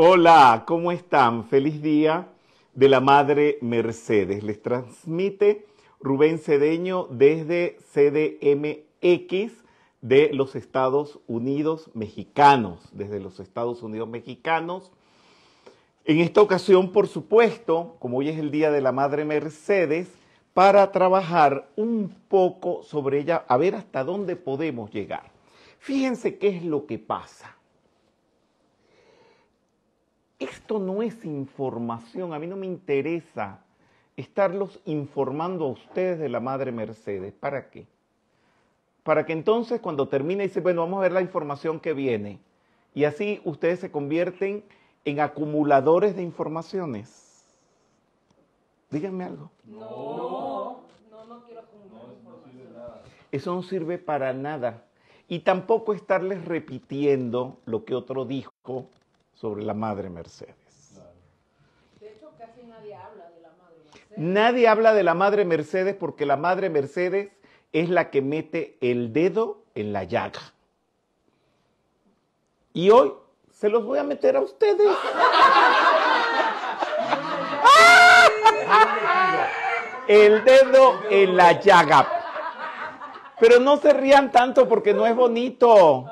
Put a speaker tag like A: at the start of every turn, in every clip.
A: Hola, ¿cómo están? Feliz día de la Madre Mercedes. Les transmite Rubén Cedeño desde CDMX de los Estados Unidos Mexicanos, desde los Estados Unidos Mexicanos. En esta ocasión, por supuesto, como hoy es el Día de la Madre Mercedes, para trabajar un poco sobre ella, a ver hasta dónde podemos llegar. Fíjense qué es lo que pasa. Esto no es información, a mí no me interesa estarlos informando a ustedes de la Madre Mercedes. ¿Para qué? Para que entonces cuando termine dice, bueno, vamos a ver la información que viene. Y así ustedes se convierten en acumuladores de informaciones. Díganme algo.
B: No,
C: no, no quiero acumular no,
A: Eso no sirve para nada. Y tampoco estarles repitiendo lo que otro dijo sobre la Madre Mercedes.
C: De hecho, casi nadie habla de la Madre
A: Mercedes. Nadie habla de la Madre Mercedes porque la Madre Mercedes es la que mete el dedo en la llaga. Y hoy se los voy a meter a ustedes. el dedo en la llaga. Pero no se rían tanto porque no es bonito.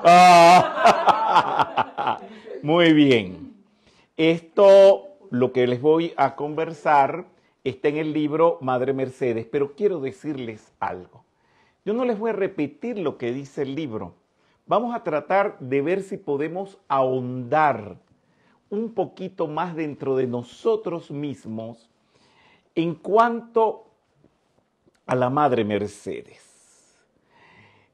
A: Ah. Ah. Muy bien. Esto, lo que les voy a conversar, está en el libro Madre Mercedes, pero quiero decirles algo. Yo no les voy a repetir lo que dice el libro. Vamos a tratar de ver si podemos ahondar un poquito más dentro de nosotros mismos en cuanto a la Madre Mercedes.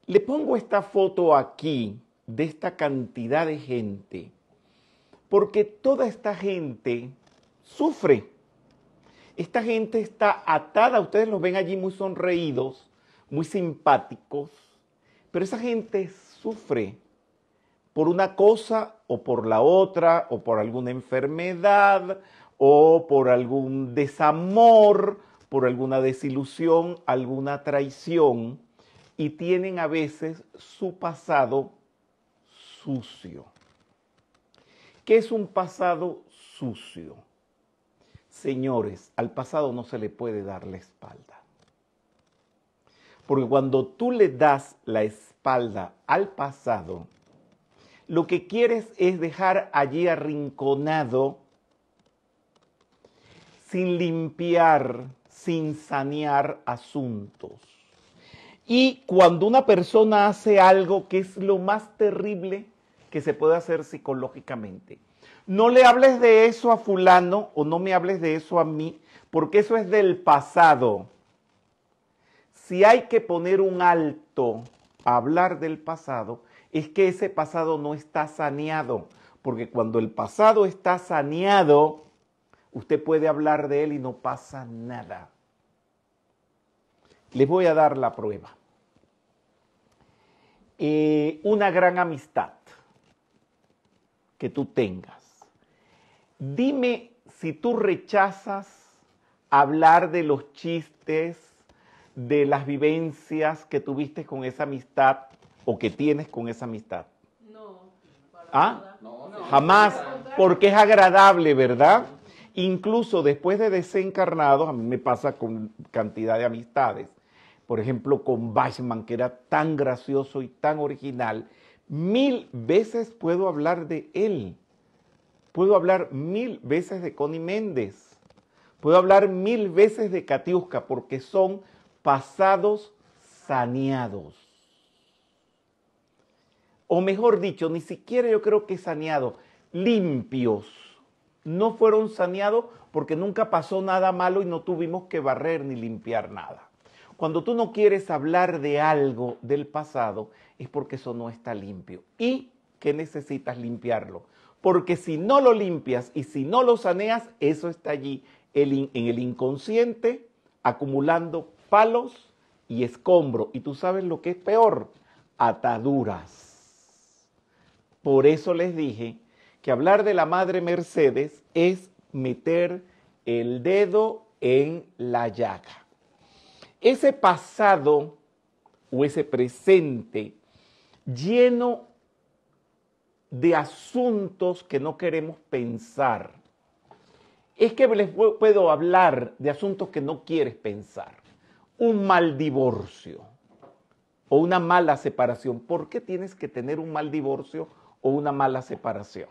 A: Le pongo esta foto aquí de esta cantidad de gente porque toda esta gente sufre. Esta gente está atada, ustedes los ven allí muy sonreídos, muy simpáticos, pero esa gente sufre por una cosa o por la otra, o por alguna enfermedad, o por algún desamor, por alguna desilusión, alguna traición, y tienen a veces su pasado sucio. ¿Qué es un pasado sucio? Señores, al pasado no se le puede dar la espalda. Porque cuando tú le das la espalda al pasado, lo que quieres es dejar allí arrinconado, sin limpiar, sin sanear asuntos. Y cuando una persona hace algo que es lo más terrible, que se puede hacer psicológicamente. No le hables de eso a fulano o no me hables de eso a mí, porque eso es del pasado. Si hay que poner un alto a hablar del pasado, es que ese pasado no está saneado, porque cuando el pasado está saneado, usted puede hablar de él y no pasa nada. Les voy a dar la prueba. Eh, una gran amistad que tú tengas. Dime si tú rechazas hablar de los chistes, de las vivencias que tuviste con esa amistad o que tienes con esa amistad. No. ¿Ah? No, no, Jamás, porque es agradable, ¿verdad? Incluso después de desencarnados, a mí me pasa con cantidad de amistades. Por ejemplo, con Bachman, que era tan gracioso y tan original, Mil veces puedo hablar de él. Puedo hablar mil veces de Connie Méndez. Puedo hablar mil veces de Katiuska porque son pasados saneados. O mejor dicho, ni siquiera yo creo que saneados, limpios. No fueron saneados porque nunca pasó nada malo y no tuvimos que barrer ni limpiar nada. Cuando tú no quieres hablar de algo del pasado, es porque eso no está limpio. Y qué necesitas limpiarlo. Porque si no lo limpias y si no lo saneas, eso está allí en el inconsciente acumulando palos y escombro. Y tú sabes lo que es peor, ataduras. Por eso les dije que hablar de la Madre Mercedes es meter el dedo en la llaga. Ese pasado o ese presente lleno de asuntos que no queremos pensar. Es que les puedo hablar de asuntos que no quieres pensar. Un mal divorcio o una mala separación. ¿Por qué tienes que tener un mal divorcio o una mala separación?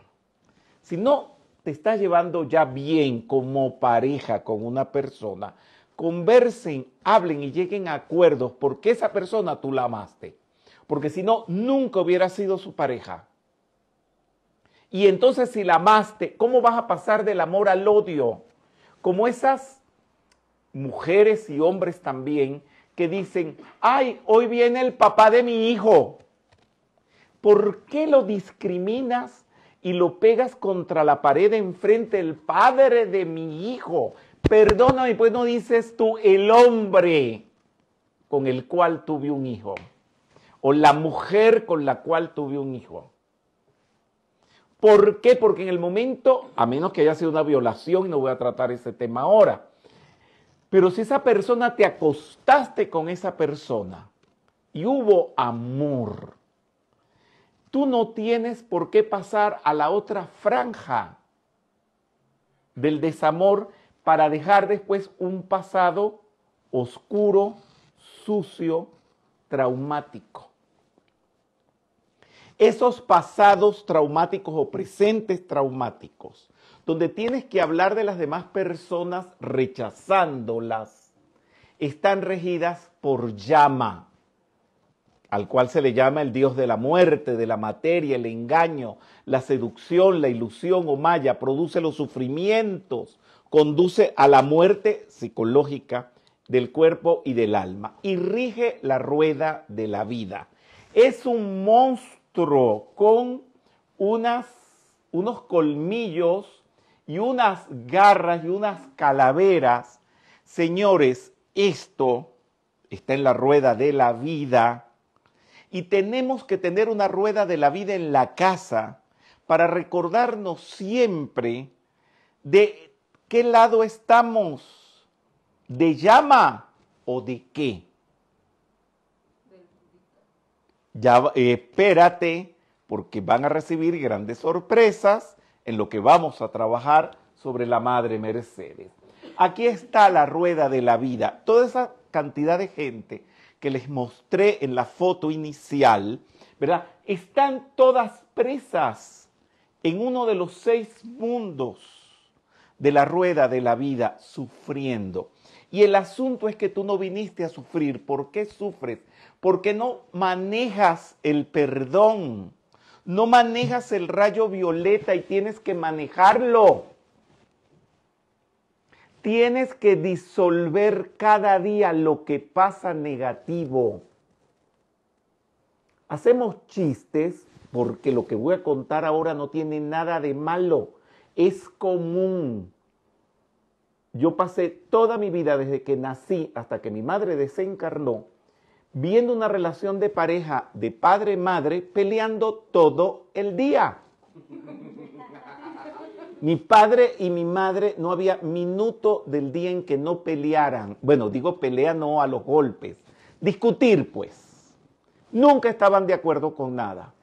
A: Si no te estás llevando ya bien como pareja con una persona, conversen, hablen y lleguen a acuerdos porque esa persona tú la amaste porque si no, nunca hubiera sido su pareja. Y entonces si la amaste, ¿cómo vas a pasar del amor al odio? Como esas mujeres y hombres también que dicen, ay, hoy viene el papá de mi hijo. ¿Por qué lo discriminas y lo pegas contra la pared enfrente del padre de mi hijo? Perdóname, pues no dices tú el hombre con el cual tuve un hijo o la mujer con la cual tuve un hijo. ¿Por qué? Porque en el momento, a menos que haya sido una violación, y no voy a tratar ese tema ahora, pero si esa persona te acostaste con esa persona y hubo amor, tú no tienes por qué pasar a la otra franja del desamor para dejar después un pasado oscuro, sucio, traumático esos pasados traumáticos o presentes traumáticos, donde tienes que hablar de las demás personas rechazándolas, están regidas por llama, al cual se le llama el dios de la muerte, de la materia, el engaño, la seducción, la ilusión o maya, produce los sufrimientos, conduce a la muerte psicológica del cuerpo y del alma y rige la rueda de la vida. Es un monstruo con unas, unos colmillos y unas garras y unas calaveras. Señores, esto está en la rueda de la vida y tenemos que tener una rueda de la vida en la casa para recordarnos siempre de qué lado estamos, de llama o de qué ya eh, espérate, porque van a recibir grandes sorpresas en lo que vamos a trabajar sobre la Madre Mercedes. Aquí está la rueda de la vida. Toda esa cantidad de gente que les mostré en la foto inicial, ¿verdad? Están todas presas en uno de los seis mundos de la rueda de la vida, sufriendo. Y el asunto es que tú no viniste a sufrir. ¿Por qué sufres? porque no manejas el perdón, no manejas el rayo violeta y tienes que manejarlo. Tienes que disolver cada día lo que pasa negativo. Hacemos chistes porque lo que voy a contar ahora no tiene nada de malo. Es común. Yo pasé toda mi vida desde que nací hasta que mi madre desencarnó viendo una relación de pareja de padre-madre peleando todo el día. Mi padre y mi madre no había minuto del día en que no pelearan. Bueno, digo pelea no a los golpes. Discutir, pues. Nunca estaban de acuerdo con nada.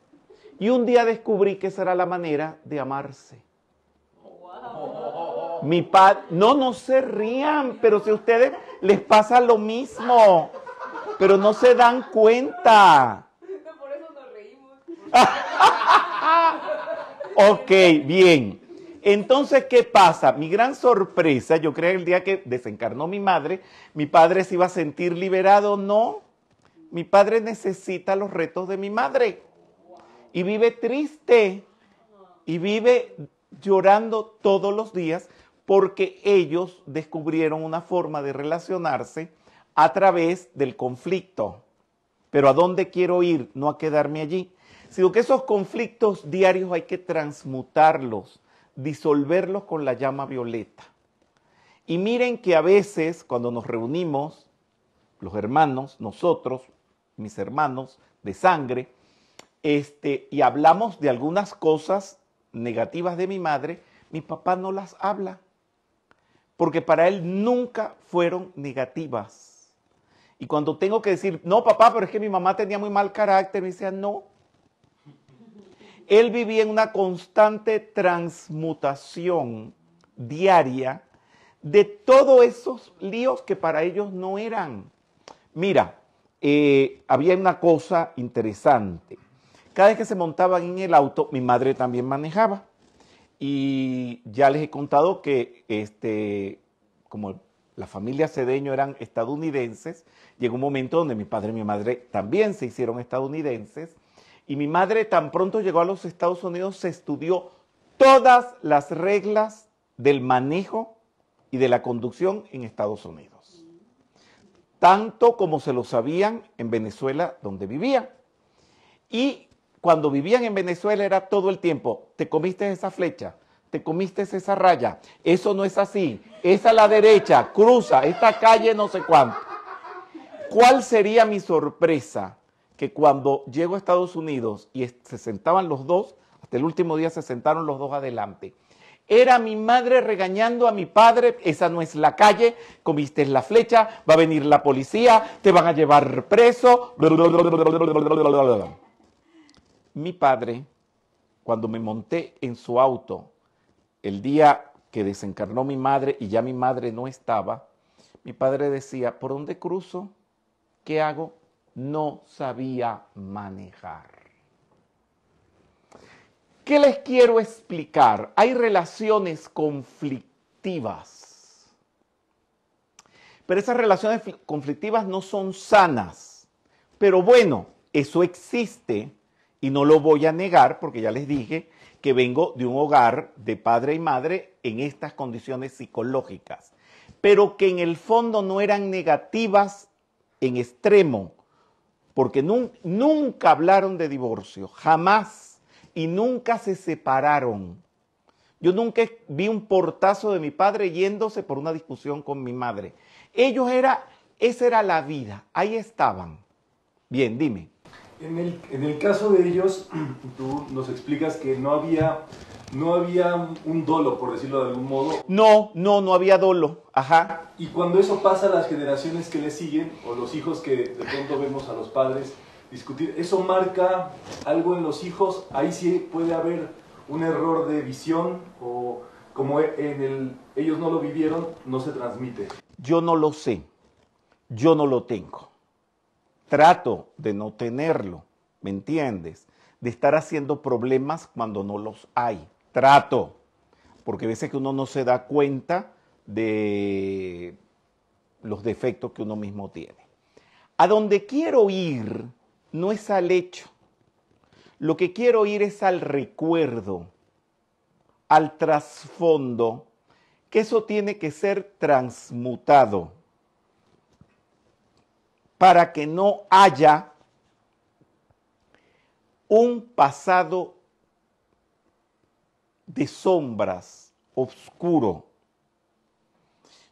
A: Y un día descubrí que esa era la manera de amarse. Mi padre, no, no se rían, pero si a ustedes les pasa lo mismo pero no se dan cuenta. Por eso nos reímos. ok, bien. Entonces, ¿qué pasa? Mi gran sorpresa, yo creo que el día que desencarnó mi madre, mi padre se iba a sentir liberado. No, mi padre necesita los retos de mi madre. Y vive triste. Y vive llorando todos los días porque ellos descubrieron una forma de relacionarse a través del conflicto. Pero ¿a dónde quiero ir? No a quedarme allí. Sino que esos conflictos diarios hay que transmutarlos, disolverlos con la llama violeta. Y miren que a veces cuando nos reunimos, los hermanos, nosotros, mis hermanos de sangre, este, y hablamos de algunas cosas negativas de mi madre, mi papá no las habla, porque para él nunca fueron negativas y cuando tengo que decir, no, papá, pero es que mi mamá tenía muy mal carácter, me decía, no. Él vivía en una constante transmutación diaria de todos esos líos que para ellos no eran. Mira, eh, había una cosa interesante. Cada vez que se montaban en el auto, mi madre también manejaba. Y ya les he contado que, este, como la familia Cedeño eran estadounidenses, llegó un momento donde mi padre y mi madre también se hicieron estadounidenses, y mi madre tan pronto llegó a los Estados Unidos se estudió todas las reglas del manejo y de la conducción en Estados Unidos, tanto como se lo sabían en Venezuela donde vivía Y cuando vivían en Venezuela era todo el tiempo, te comiste esa flecha, te comiste esa raya, eso no es así, es a la derecha, cruza esta calle no sé cuánto. ¿Cuál sería mi sorpresa? Que cuando llego a Estados Unidos y se sentaban los dos, hasta el último día se sentaron los dos adelante. Era mi madre regañando a mi padre, esa no es la calle, comiste la flecha, va a venir la policía, te van a llevar preso. Mi padre, cuando me monté en su auto el día que desencarnó mi madre y ya mi madre no estaba, mi padre decía, ¿por dónde cruzo? ¿Qué hago? No sabía manejar. ¿Qué les quiero explicar? Hay relaciones conflictivas, pero esas relaciones conflictivas no son sanas. Pero bueno, eso existe y no lo voy a negar porque ya les dije que vengo de un hogar de padre y madre en estas condiciones psicológicas, pero que en el fondo no eran negativas en extremo, porque nunca hablaron de divorcio, jamás, y nunca se separaron. Yo nunca vi un portazo de mi padre yéndose por una discusión con mi madre. Ellos era, esa era la vida, ahí estaban. Bien, dime. En el, caso de
C: ellos, tú nos explicas que no había no había un dolo, por decirlo de algún modo.
A: No, no, no había dolo. Ajá.
C: Y cuando eso pasa a las generaciones que le siguen, o los hijos que de pronto vemos a los padres discutir, ¿eso marca algo en los hijos? Ahí sí puede haber un error de visión, o como en el, ellos no lo vivieron, no se transmite.
A: Yo no lo sé. Yo no lo tengo. Trato de no tenerlo, ¿me entiendes? De estar haciendo problemas cuando no los hay. Trato. Porque a veces que uno no se da cuenta de los defectos que uno mismo tiene. A donde quiero ir no es al hecho. Lo que quiero ir es al recuerdo, al trasfondo, que eso tiene que ser transmutado para que no haya un pasado de sombras oscuro.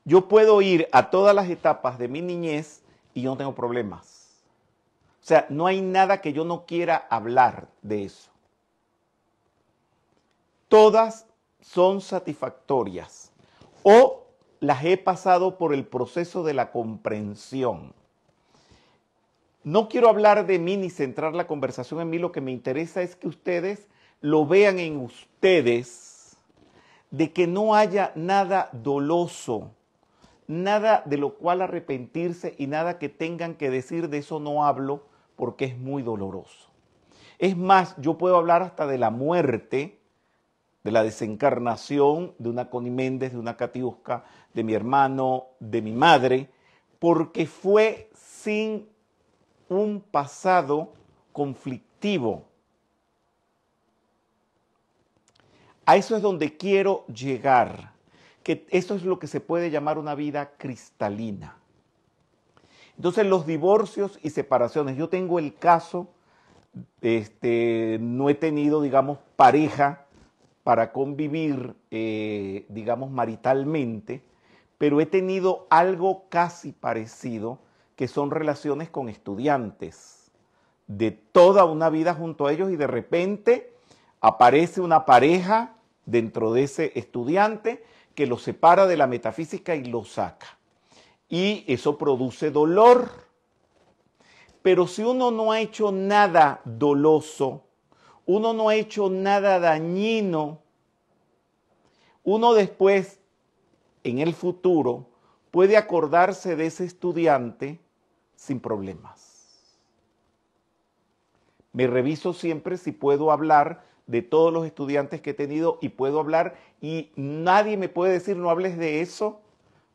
A: Yo puedo ir a todas las etapas de mi niñez y yo no tengo problemas. O sea, no hay nada que yo no quiera hablar de eso. Todas son satisfactorias o las he pasado por el proceso de la comprensión. No quiero hablar de mí ni centrar la conversación en mí, lo que me interesa es que ustedes lo vean en ustedes, de que no haya nada doloso, nada de lo cual arrepentirse y nada que tengan que decir, de eso no hablo porque es muy doloroso. Es más, yo puedo hablar hasta de la muerte, de la desencarnación de una Connie Méndez, de una Catiusca, de mi hermano, de mi madre, porque fue sin un pasado conflictivo. A eso es donde quiero llegar, que eso es lo que se puede llamar una vida cristalina. Entonces los divorcios y separaciones, yo tengo el caso, este, no he tenido, digamos, pareja para convivir, eh, digamos, maritalmente, pero he tenido algo casi parecido que son relaciones con estudiantes de toda una vida junto a ellos y de repente aparece una pareja dentro de ese estudiante que lo separa de la metafísica y lo saca. Y eso produce dolor. Pero si uno no ha hecho nada doloso, uno no ha hecho nada dañino, uno después, en el futuro, puede acordarse de ese estudiante sin problemas. Me reviso siempre si puedo hablar de todos los estudiantes que he tenido y puedo hablar y nadie me puede decir no hables de eso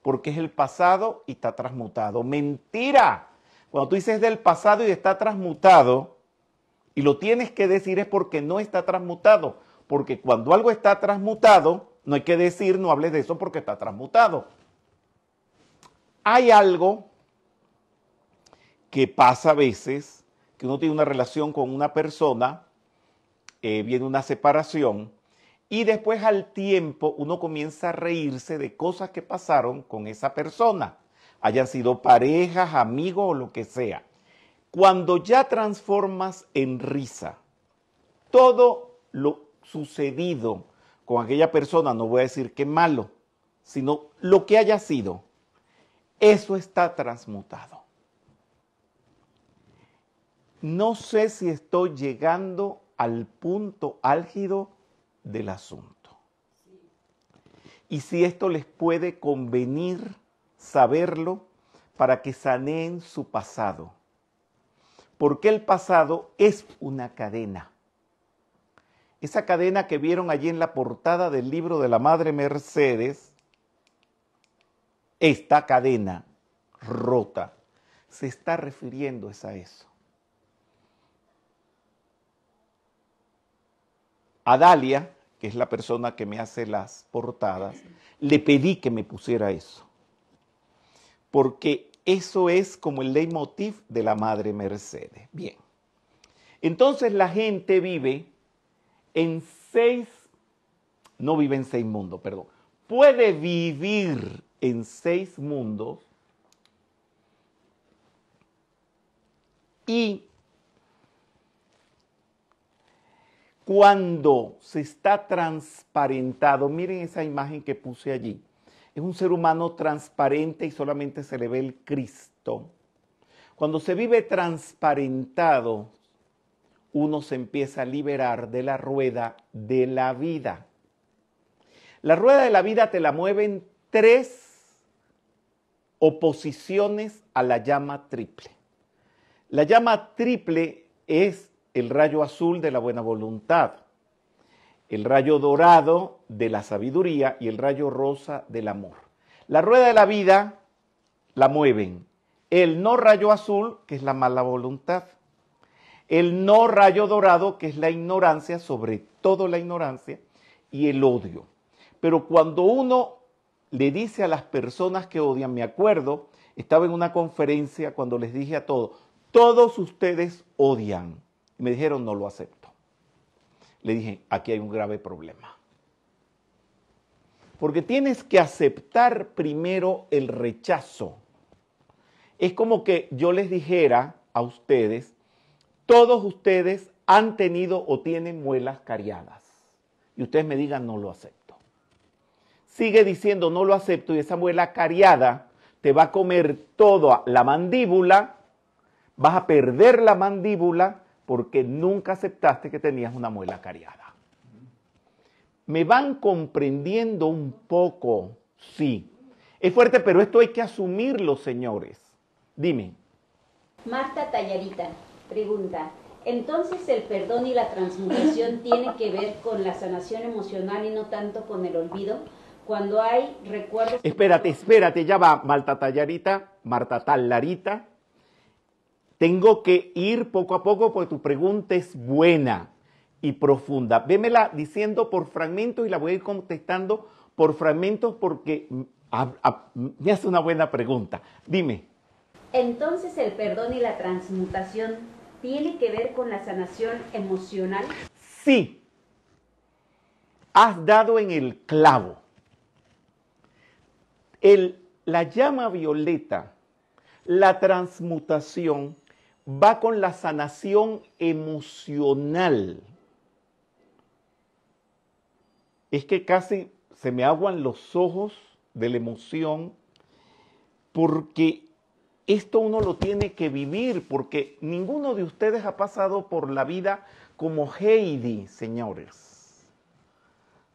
A: porque es el pasado y está transmutado. Mentira. Cuando tú dices del pasado y está transmutado y lo tienes que decir es porque no está transmutado, porque cuando algo está transmutado no hay que decir no hables de eso porque está transmutado. Hay algo que pasa a veces, que uno tiene una relación con una persona, eh, viene una separación, y después al tiempo uno comienza a reírse de cosas que pasaron con esa persona, hayan sido parejas, amigos o lo que sea. Cuando ya transformas en risa todo lo sucedido con aquella persona, no voy a decir que malo, sino lo que haya sido, eso está transmutado no sé si estoy llegando al punto álgido del asunto. Y si esto les puede convenir saberlo para que saneen su pasado. Porque el pasado es una cadena. Esa cadena que vieron allí en la portada del libro de la Madre Mercedes, esta cadena rota, se está refiriendo a eso. a Dalia, que es la persona que me hace las portadas, le pedí que me pusiera eso. Porque eso es como el leitmotiv de la Madre Mercedes. Bien. Entonces la gente vive en seis, no vive en seis mundos, perdón, puede vivir en seis mundos y cuando se está transparentado, miren esa imagen que puse allí, es un ser humano transparente y solamente se le ve el Cristo. Cuando se vive transparentado, uno se empieza a liberar de la rueda de la vida. La rueda de la vida te la mueven tres oposiciones a la llama triple. La llama triple es el rayo azul de la buena voluntad, el rayo dorado de la sabiduría y el rayo rosa del amor. La rueda de la vida la mueven el no rayo azul, que es la mala voluntad, el no rayo dorado, que es la ignorancia, sobre todo la ignorancia, y el odio. Pero cuando uno le dice a las personas que odian, me acuerdo, estaba en una conferencia cuando les dije a todos, todos ustedes odian. Y me dijeron, no lo acepto. Le dije, aquí hay un grave problema. Porque tienes que aceptar primero el rechazo. Es como que yo les dijera a ustedes, todos ustedes han tenido o tienen muelas cariadas. Y ustedes me digan, no lo acepto. Sigue diciendo, no lo acepto, y esa muela cariada te va a comer toda la mandíbula, vas a perder la mandíbula porque nunca aceptaste que tenías una muela cariada. ¿Me van comprendiendo un poco? Sí. Es fuerte, pero esto hay que asumirlo, señores. Dime.
D: Marta Tallarita pregunta, entonces el perdón y la transmutación tienen que ver con la sanación emocional y no tanto con el olvido. Cuando hay recuerdos.
A: Espérate, espérate, ya va, Marta Tallarita, Marta Tallarita. Tengo que ir poco a poco porque tu pregunta es buena y profunda. Vémela diciendo por fragmentos y la voy a ir contestando por fragmentos porque me hace una buena pregunta. Dime.
D: Entonces el perdón y la transmutación tiene que ver con la sanación emocional.
A: Sí. Has dado en el clavo. la llama violeta, la transmutación, va con la sanación emocional. Es que casi se me aguan los ojos de la emoción porque esto uno lo tiene que vivir, porque ninguno de ustedes ha pasado por la vida como Heidi, señores.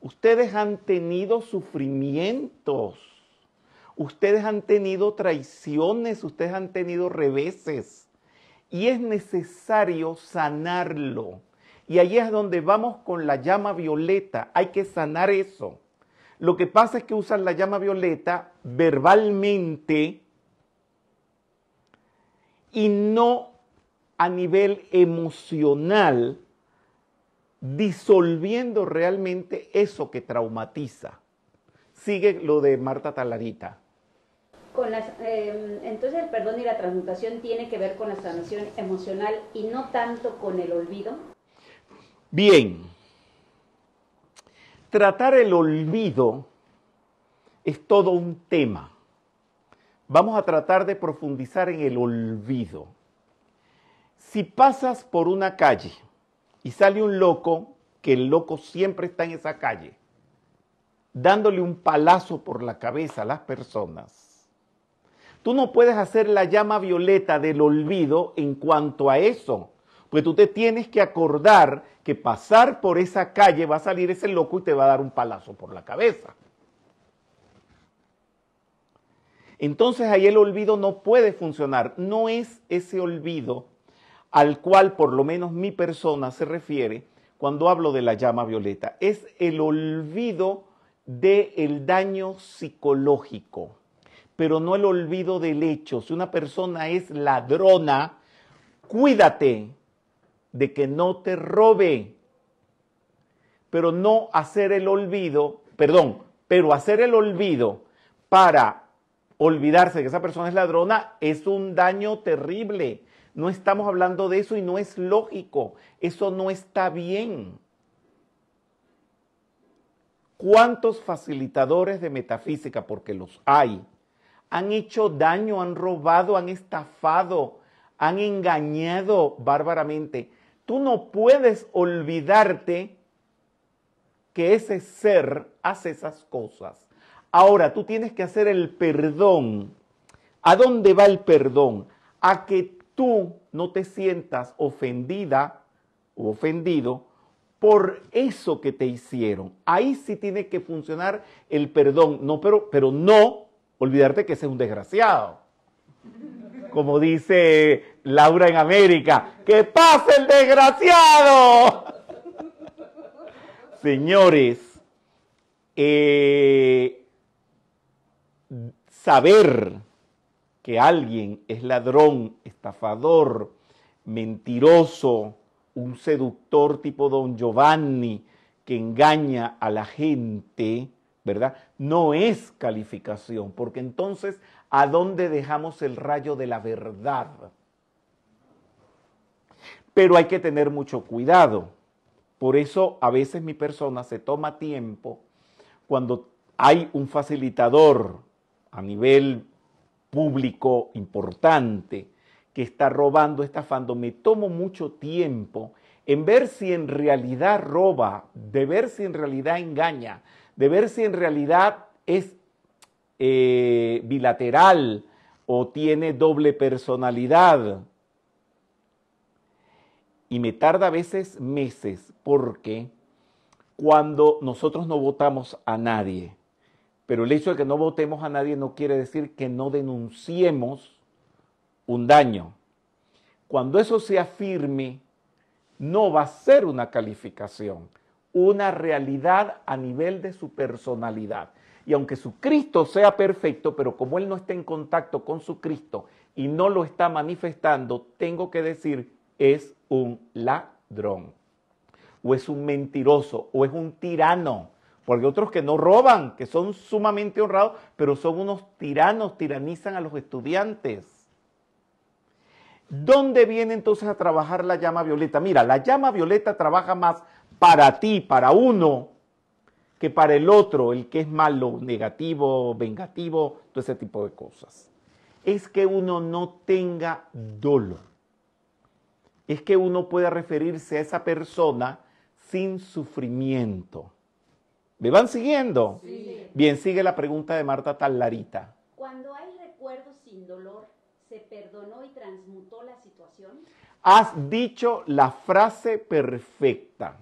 A: Ustedes han tenido sufrimientos, ustedes han tenido traiciones, ustedes han tenido reveses, y es necesario sanarlo. Y ahí es donde vamos con la llama violeta. Hay que sanar eso. Lo que pasa es que usan la llama violeta verbalmente y no a nivel emocional, disolviendo realmente eso que traumatiza. Sigue lo de Marta Talarita.
D: Em, entonces el perdón y la transmutación tiene que ver con la transmisión emocional y no tanto con el olvido.
A: Bien, tratar el olvido es todo un tema. Vamos a tratar de profundizar en el olvido. Si pasas por una calle y sale un loco, que el loco siempre está en esa calle, dándole un palazo por la cabeza a las personas, Tú no puedes hacer la llama violeta del olvido en cuanto a eso, pues tú te tienes que acordar que pasar por esa calle va a salir ese loco y te va a dar un palazo por la cabeza. Entonces ahí el olvido no puede funcionar, no es ese olvido al cual por lo menos mi persona se refiere cuando hablo de la llama violeta, es el olvido del daño psicológico pero no el olvido del hecho. Si una persona es ladrona, cuídate de que no te robe, pero no hacer el olvido, perdón, pero hacer el olvido para olvidarse que esa persona es ladrona es un daño terrible. No estamos hablando de eso y no es lógico. Eso no está bien. ¿Cuántos facilitadores de metafísica, porque los hay, han hecho daño, han robado, han estafado, han engañado bárbaramente. Tú no puedes olvidarte que ese ser hace esas cosas. Ahora, tú tienes que hacer el perdón. ¿A dónde va el perdón? A que tú no te sientas ofendida o ofendido por eso que te hicieron. Ahí sí tiene que funcionar el perdón, no, pero, pero no olvidarte que ese es un desgraciado. Como dice Laura en América, que pase el desgraciado. Señores, eh, saber que alguien es ladrón, estafador, mentiroso, un seductor tipo don Giovanni que engaña a la gente, ¿verdad? No es calificación, porque entonces, ¿a dónde dejamos el rayo de la verdad? Pero hay que tener mucho cuidado. Por eso a veces mi persona se toma tiempo cuando hay un facilitador a nivel público importante que está robando, estafando. me tomo mucho tiempo en ver si en realidad roba, de ver si en realidad engaña, de ver si en realidad es eh, bilateral o tiene doble personalidad. Y me tarda a veces meses porque cuando nosotros no votamos a nadie, pero el hecho de que no votemos a nadie no quiere decir que no denunciemos un daño. Cuando eso se afirme, no va a ser una calificación una realidad a nivel de su personalidad. Y aunque su Cristo sea perfecto, pero como él no está en contacto con su Cristo y no lo está manifestando, tengo que decir, es un ladrón, o es un mentiroso, o es un tirano, porque otros que no roban, que son sumamente honrados, pero son unos tiranos, tiranizan a los estudiantes. ¿Dónde viene entonces a trabajar la llama violeta? Mira, la llama violeta trabaja más para ti, para uno, que para el otro, el que es malo, negativo, vengativo, todo ese tipo de cosas. Es que uno no tenga dolor. Es que uno pueda referirse a esa persona sin sufrimiento. ¿Me van siguiendo? Bien, sigue la pregunta de Marta Tallarita.
D: Cuando hay recuerdos sin dolor, ¿se perdonó y transmutó la situación?
A: Has dicho la frase perfecta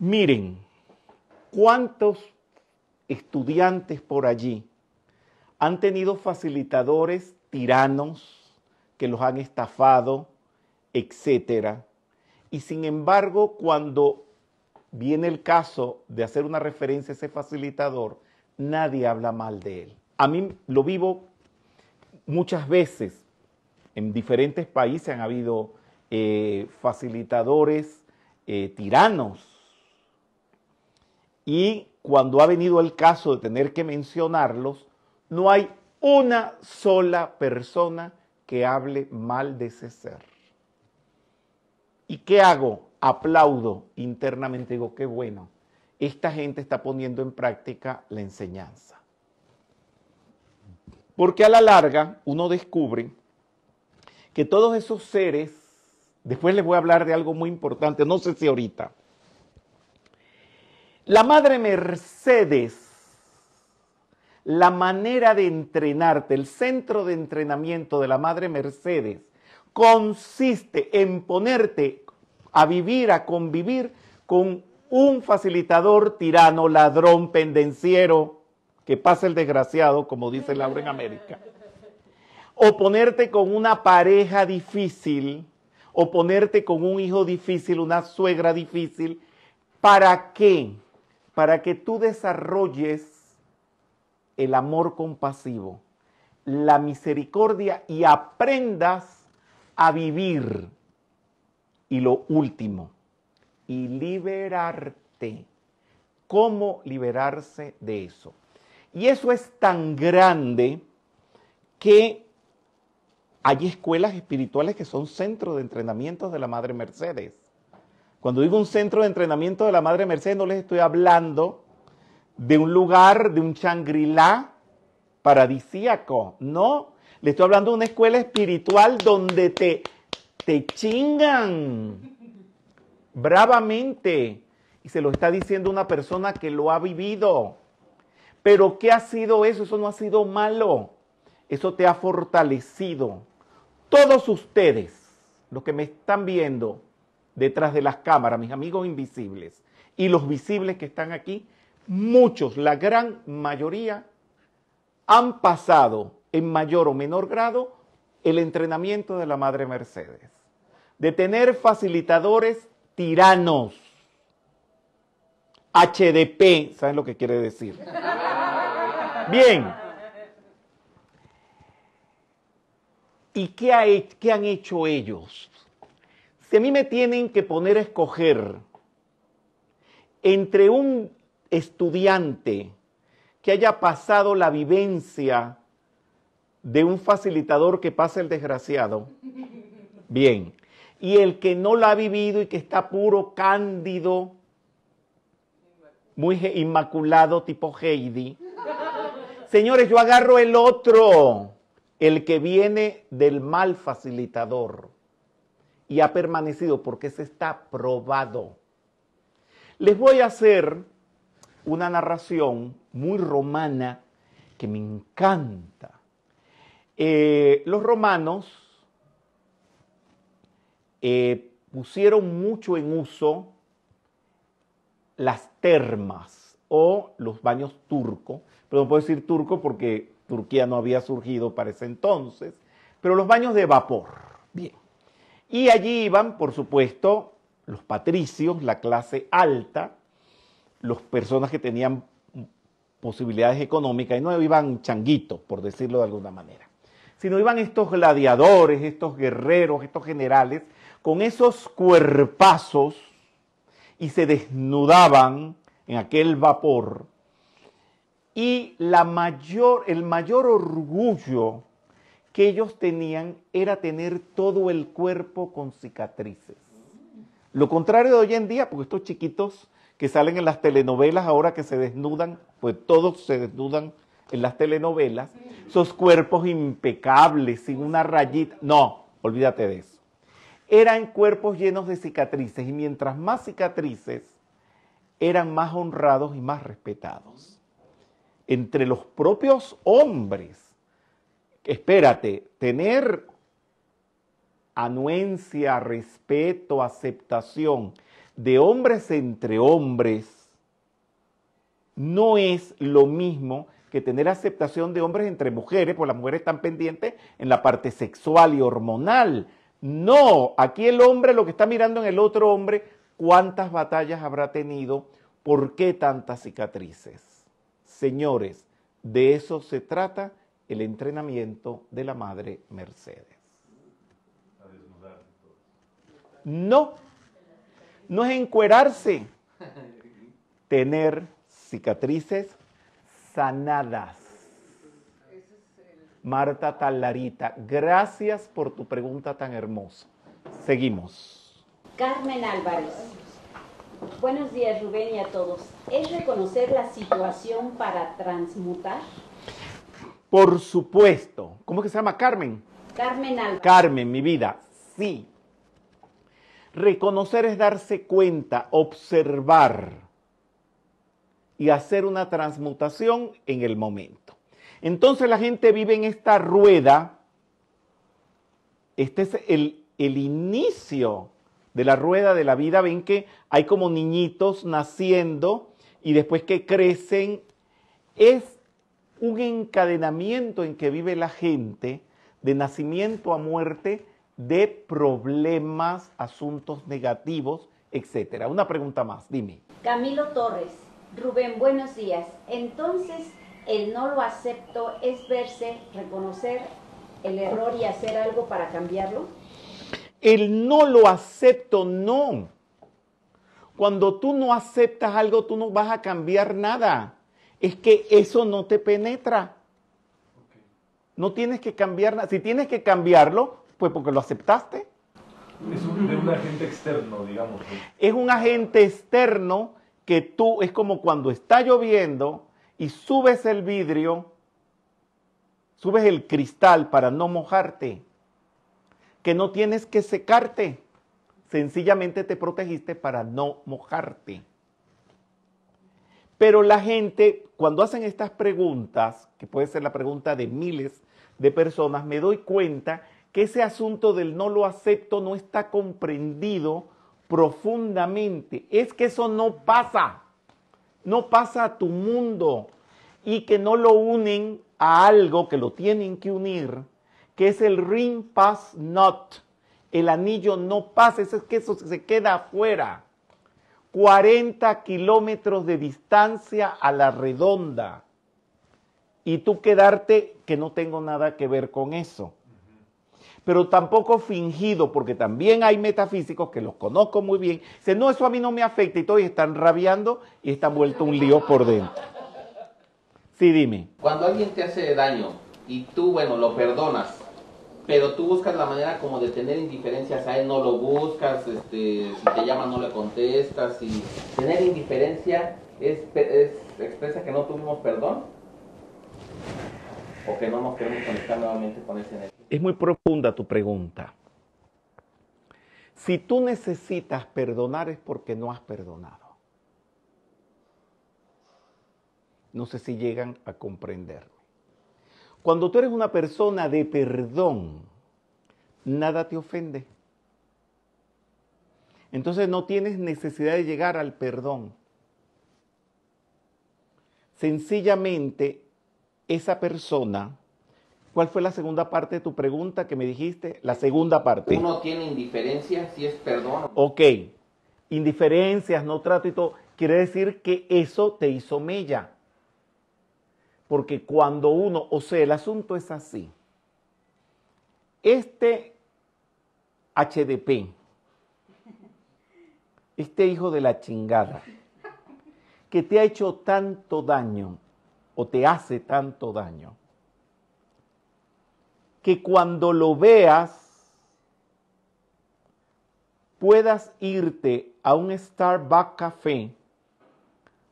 A: Miren, ¿cuántos estudiantes por allí han tenido facilitadores tiranos que los han estafado, etcétera? Y sin embargo, cuando viene el caso de hacer una referencia a ese facilitador, nadie habla mal de él. A mí lo vivo muchas veces. En diferentes países han habido eh, facilitadores eh, tiranos y cuando ha venido el caso de tener que mencionarlos, no hay una sola persona que hable mal de ese ser. ¿Y qué hago? Aplaudo internamente, digo, qué bueno, esta gente está poniendo en práctica la enseñanza. Porque a la larga uno descubre que todos esos seres, después les voy a hablar de algo muy importante, no sé si ahorita, la madre Mercedes, la manera de entrenarte, el centro de entrenamiento de la madre Mercedes, consiste en ponerte a vivir, a convivir con un facilitador tirano, ladrón, pendenciero, que pasa el desgraciado, como dice Laura en América. O ponerte con una pareja difícil, o ponerte con un hijo difícil, una suegra difícil. ¿Para qué? para que tú desarrolles el amor compasivo, la misericordia y aprendas a vivir. Y lo último, y liberarte. ¿Cómo liberarse de eso? Y eso es tan grande que hay escuelas espirituales que son centros de entrenamiento de la Madre Mercedes cuando digo un centro de entrenamiento de la Madre Mercedes, no les estoy hablando de un lugar, de un changrilá paradisíaco. No, le estoy hablando de una escuela espiritual donde te, te chingan bravamente. Y se lo está diciendo una persona que lo ha vivido. Pero ¿qué ha sido eso? Eso no ha sido malo. Eso te ha fortalecido. Todos ustedes, los que me están viendo, detrás de las cámaras, mis amigos invisibles, y los visibles que están aquí, muchos, la gran mayoría, han pasado en mayor o menor grado el entrenamiento de la Madre Mercedes, de tener facilitadores tiranos. HDP, ¿sabes lo que quiere decir? Bien. ¿Y qué, ha, qué han hecho ellos? a mí me tienen que poner a escoger entre un estudiante que haya pasado la vivencia de un facilitador que pasa el desgraciado, bien, y el que no la ha vivido y que está puro, cándido, muy inmaculado, tipo Heidi. Señores, yo agarro el otro, el que viene del mal facilitador y ha permanecido porque se está probado. Les voy a hacer una narración muy romana que me encanta. Eh, los romanos eh, pusieron mucho en uso las termas o los baños turcos, pero no puedo decir turco porque Turquía no había surgido para ese entonces, pero los baños de vapor. Y allí iban, por supuesto, los patricios, la clase alta, las personas que tenían posibilidades económicas, y no iban changuitos, por decirlo de alguna manera, sino iban estos gladiadores, estos guerreros, estos generales, con esos cuerpazos, y se desnudaban en aquel vapor. Y la mayor, el mayor orgullo que ellos tenían era tener todo el cuerpo con cicatrices. Lo contrario de hoy en día, porque estos chiquitos que salen en las telenovelas ahora que se desnudan, pues todos se desnudan en las telenovelas, esos cuerpos impecables, sin una rayita, no, olvídate de eso. Eran cuerpos llenos de cicatrices y mientras más cicatrices, eran más honrados y más respetados. Entre los propios hombres espérate, tener anuencia, respeto, aceptación de hombres entre hombres no es lo mismo que tener aceptación de hombres entre mujeres, porque las mujeres están pendientes en la parte sexual y hormonal. No, aquí el hombre lo que está mirando en el otro hombre, cuántas batallas habrá tenido, por qué tantas cicatrices. Señores, de eso se trata el entrenamiento de la madre Mercedes. No, no es encuerarse, tener cicatrices sanadas. Marta Talarita, gracias por tu pregunta tan hermosa. Seguimos.
D: Carmen Álvarez. Buenos días Rubén y a todos. ¿Es reconocer la situación para transmutar?
A: Por supuesto. ¿Cómo que se llama Carmen? Carmen Alba. Carmen, mi vida. Sí. Reconocer es darse cuenta, observar y hacer una transmutación en el momento. Entonces la gente vive en esta rueda. Este es el, el inicio de la rueda de la vida. Ven que hay como niñitos naciendo y después que crecen. Es un encadenamiento en que vive la gente de nacimiento a muerte de problemas, asuntos negativos, etcétera. Una pregunta más, dime.
D: Camilo Torres, Rubén, buenos días. Entonces, el no lo acepto es verse, reconocer el error y hacer algo para cambiarlo.
A: El no lo acepto, no. Cuando tú no aceptas algo, tú no vas a cambiar nada es que eso no te penetra. No tienes que cambiar nada. Si tienes que cambiarlo, pues porque lo aceptaste. Es un, agente externo, digamos. Es un agente externo que tú, es como cuando está lloviendo y subes el vidrio, subes el cristal para no mojarte, que no tienes que secarte. Sencillamente te protegiste para no mojarte. Pero la gente cuando hacen estas preguntas, que puede ser la pregunta de miles de personas, me doy cuenta que ese asunto del no lo acepto no está comprendido profundamente. Es que eso no pasa, no pasa a tu mundo y que no lo unen a algo que lo tienen que unir, que es el ring pass not, el anillo no pasa, es que eso se queda afuera. 40 kilómetros de distancia a la redonda y tú quedarte que no tengo nada que ver con eso. Pero tampoco fingido, porque también hay metafísicos que los conozco muy bien. Dicen, no, eso a mí no me afecta y todos están rabiando y están vuelto un lío por dentro. Sí, dime. Cuando alguien te hace daño y tú, bueno, lo perdonas, pero tú buscas la manera como de tener indiferencias a él, no lo buscas, este, si te llama no le contestas, y tener indiferencia es, es, expresa que no tuvimos perdón o que no nos queremos conectar nuevamente con ese energía. Es muy profunda tu pregunta. Si tú necesitas perdonar es porque no has perdonado. No sé si llegan a comprender. Cuando tú eres una persona de perdón, nada te ofende. Entonces no tienes necesidad de llegar al perdón. Sencillamente, esa persona, ¿cuál fue la segunda parte de tu pregunta que me dijiste? La segunda parte. Uno tiene indiferencia si es perdón. Ok, indiferencias, no trato y todo. Quiere decir que eso te hizo mella. Porque cuando uno, o sea, el asunto es así. Este HDP, este hijo de la chingada, que te ha hecho tanto daño o te hace tanto daño, que cuando lo veas puedas irte a un Starbucks café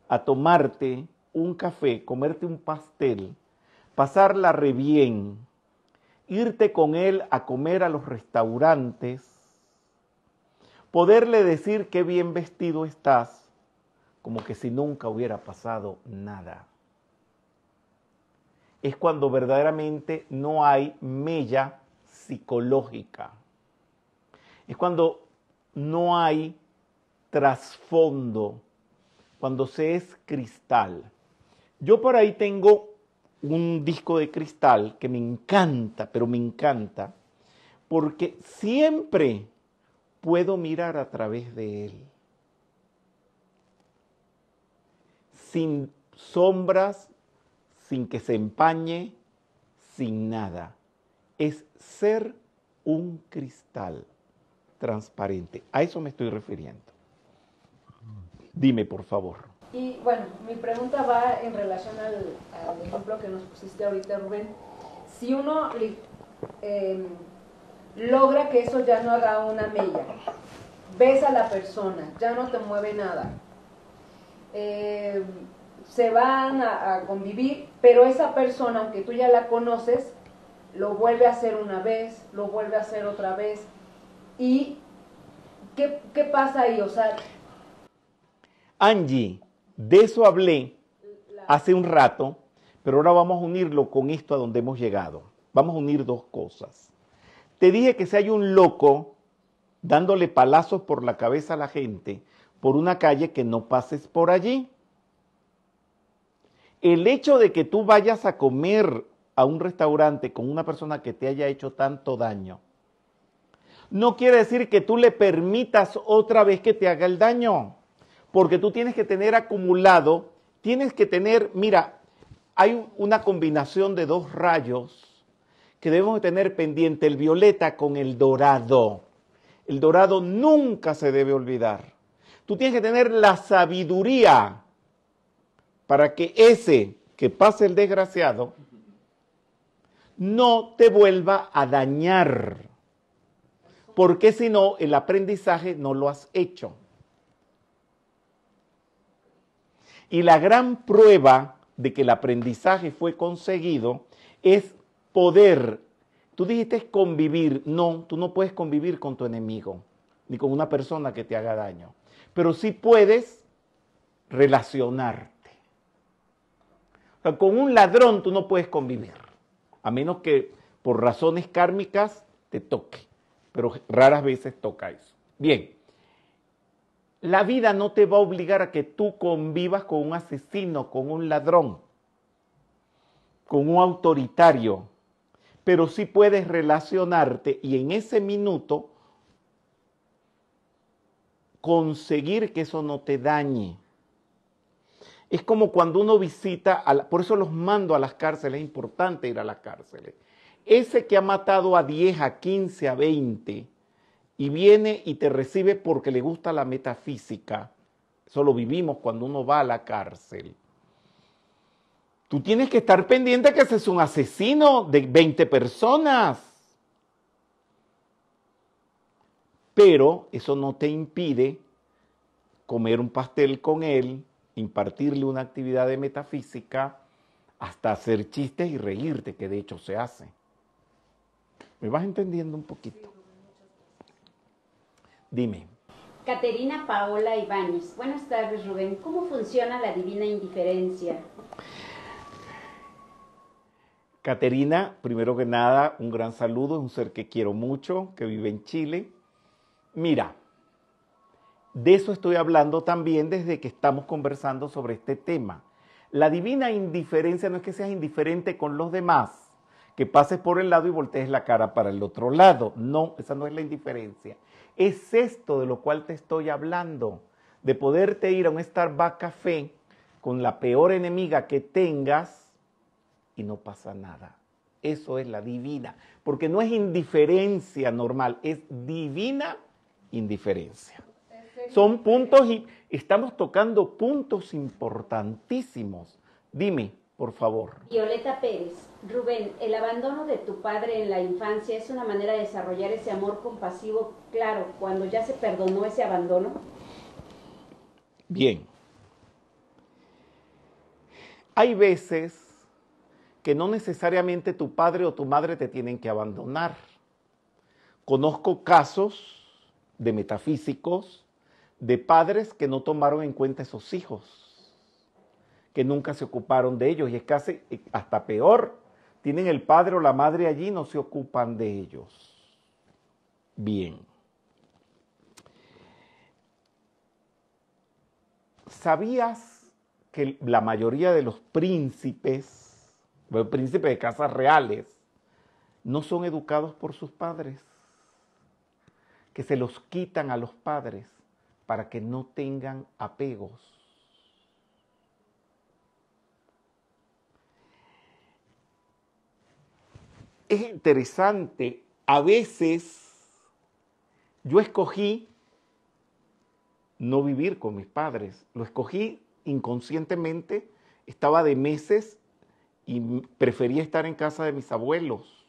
A: a tomarte un café, comerte un pastel, pasarla re bien, irte con él a comer a los restaurantes, poderle decir qué bien vestido estás, como que si nunca hubiera pasado nada. Es cuando verdaderamente no hay mella psicológica. Es cuando no hay trasfondo, cuando se es cristal. Yo por ahí tengo un disco de cristal que me encanta, pero me encanta, porque siempre puedo mirar a través de él. Sin sombras, sin que se empañe, sin nada. Es ser un cristal transparente. A eso me estoy refiriendo. Dime, por favor.
C: Y bueno, mi pregunta va en relación al, ejemplo que nos pusiste ahorita, Rubén. Si uno em, logra que eso ya no haga una mella, ves a la persona, ya no te mueve nada, em, se van a, convivir, pero esa persona, aunque tú ya la conoces, lo vuelve a hacer una vez, lo vuelve a hacer otra vez. ¿Y qué, pasa ahí? O
A: Angie, de eso hablé hace un rato, pero ahora vamos a unirlo con esto a donde hemos llegado. Vamos a unir dos cosas. Te dije que si hay un loco dándole palazos por la cabeza a la gente por una calle que no pases por allí. El hecho de que tú vayas a comer a un restaurante con una persona que te haya hecho tanto daño, no quiere decir que tú le permitas otra vez que te haga el daño porque tú tienes que tener acumulado, tienes que tener, mira, hay una combinación de dos rayos que debemos tener pendiente, el violeta con el dorado. El dorado nunca se debe olvidar. Tú tienes que tener la sabiduría para que ese que pase el desgraciado no te vuelva a dañar. Porque si no, el aprendizaje no lo has hecho. Y la gran prueba de que el aprendizaje fue conseguido es poder. Tú dijiste convivir. No, tú no puedes convivir con tu enemigo, ni con una persona que te haga daño. Pero sí puedes relacionarte. O sea, con un ladrón tú no puedes convivir, a menos que por razones kármicas te toque. Pero raras veces toca eso. Bien. La vida no te va a obligar a que tú convivas con un asesino, con un ladrón, con un autoritario, pero sí puedes relacionarte y en ese minuto conseguir que eso no te dañe. Es como cuando uno visita, a por eso los mando a las cárceles, es importante ir a las cárceles. Ese que ha matado a 10, a 15, a 20, y viene y te recibe porque le gusta la metafísica. Eso lo vivimos cuando uno va a la cárcel. Tú tienes que estar pendiente que ese es un asesino de 20 personas. Pero eso no te impide comer un pastel con él, impartirle una actividad de metafísica, hasta hacer chistes y reírte, que de hecho se hace. ¿Me vas entendiendo un poquito? Dime.
D: Caterina Paola Ibáñez. Buenas tardes, Rubén. ¿Cómo funciona la divina indiferencia?
A: Caterina, primero que nada, un gran saludo, es un ser que quiero mucho, que vive en Chile. Mira, de eso estoy hablando también desde que estamos conversando sobre este tema. La divina indiferencia no es que seas indiferente con los demás, que pases por el lado y voltees la cara para el otro lado. No, esa no es la indiferencia es esto de lo cual te estoy hablando, de poderte ir a un Starbucks café con la peor enemiga que tengas y no pasa nada. Eso es la divina, porque no es indiferencia normal, es divina indiferencia. Son puntos y estamos tocando puntos importantísimos. Dime por favor.
D: Violeta Pérez, Rubén, el abandono de tu padre en la infancia es una manera de desarrollar ese amor compasivo, claro, cuando ya se perdonó ese abandono.
A: Bien. Hay veces que no necesariamente tu padre o tu madre te tienen que abandonar. Conozco casos de metafísicos, de padres que no tomaron en cuenta a sus hijos que nunca se ocuparon de ellos. Y es casi eh, hasta peor. Tienen el padre o la madre allí, no se ocupan de ellos. Bien. ¿Sabías que la mayoría de los príncipes, los príncipes de casas reales, no son educados por sus padres? Que se los quitan a los padres para que no tengan apegos es interesante, a veces yo escogí no vivir con mis padres, lo escogí inconscientemente, estaba de meses y prefería estar en casa de mis abuelos.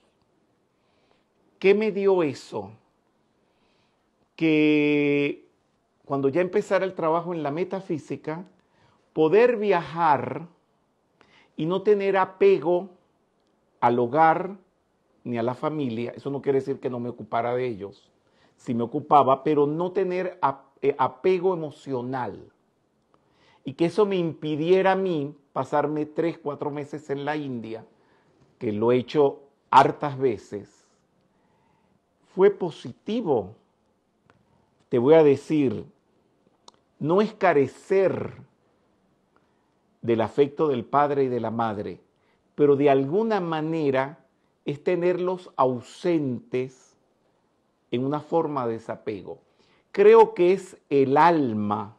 A: ¿Qué me dio eso? Que cuando ya empezara el trabajo en la metafísica, poder viajar y no tener apego al hogar, ni a la familia, eso no quiere decir que no me ocupara de ellos, si me ocupaba, pero no tener eh, apego emocional y que eso me impidiera a mí pasarme tres, cuatro meses en la India, que lo he hecho hartas veces, fue positivo. Te voy a decir, no es carecer del afecto del padre y de la madre, pero de alguna manera es tenerlos ausentes en una forma de desapego. Creo que es el alma,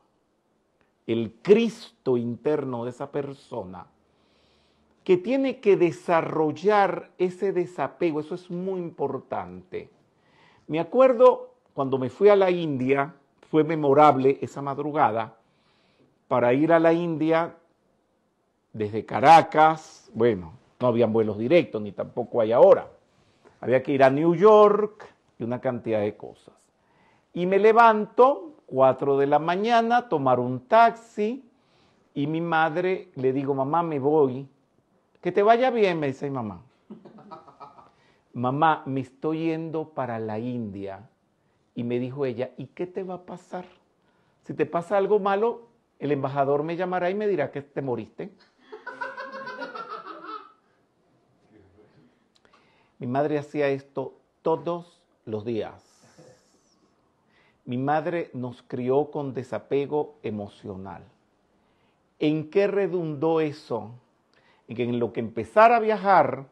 A: el Cristo interno de esa persona, que tiene que desarrollar ese desapego. Eso es muy importante. Me acuerdo cuando me fui a la India, fue memorable esa madrugada, para ir a la India desde Caracas, bueno, no habían vuelos directos, ni tampoco hay ahora. Había que ir a New York y una cantidad de cosas. Y me levanto, 4 de la mañana, tomar un taxi y mi madre le digo, mamá, me voy. Que te vaya bien, me dice mi mamá. mamá, me estoy yendo para la India. Y me dijo ella, ¿y qué te va a pasar? Si te pasa algo malo, el embajador me llamará y me dirá que te moriste. Mi madre hacía esto todos los días. Mi madre nos crió con desapego emocional. ¿En qué redundó eso? En que en lo que empezara a viajar,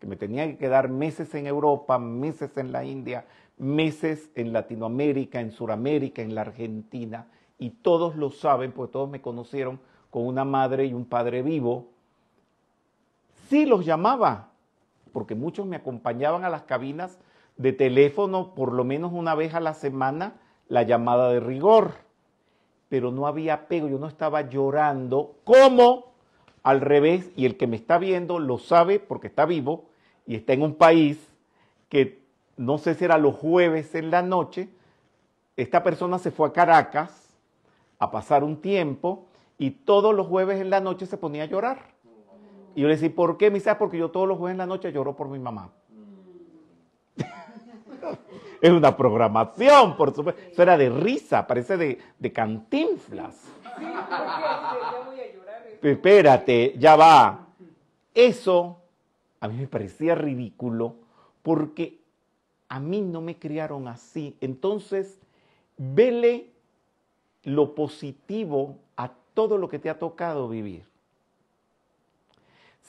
A: que me tenía que quedar meses en Europa, meses en la India, meses en Latinoamérica, en Suramérica, en la Argentina, y todos lo saben, porque todos me conocieron con una madre y un padre vivo, sí los llamaba porque muchos me acompañaban a las cabinas de teléfono por lo menos una vez a la semana, la llamada de rigor. Pero no había apego, yo no estaba llorando como al revés, y el que me está viendo lo sabe porque está vivo y está en un país que no sé si era los jueves en la noche, esta persona se fue a Caracas a pasar un tiempo y todos los jueves en la noche se ponía a llorar. Y yo le decía, ¿por qué? Me porque yo todos los jueves en la noche lloro por mi mamá.
B: Mm.
A: es una programación, por supuesto. Eso era de risa, parece de, cantinflas.
B: Sí, a llorar.
A: ¿eh? Espérate, ya va. Eso a mí me parecía ridículo porque a mí no me criaron así. Entonces, vele lo positivo a todo lo que te ha tocado vivir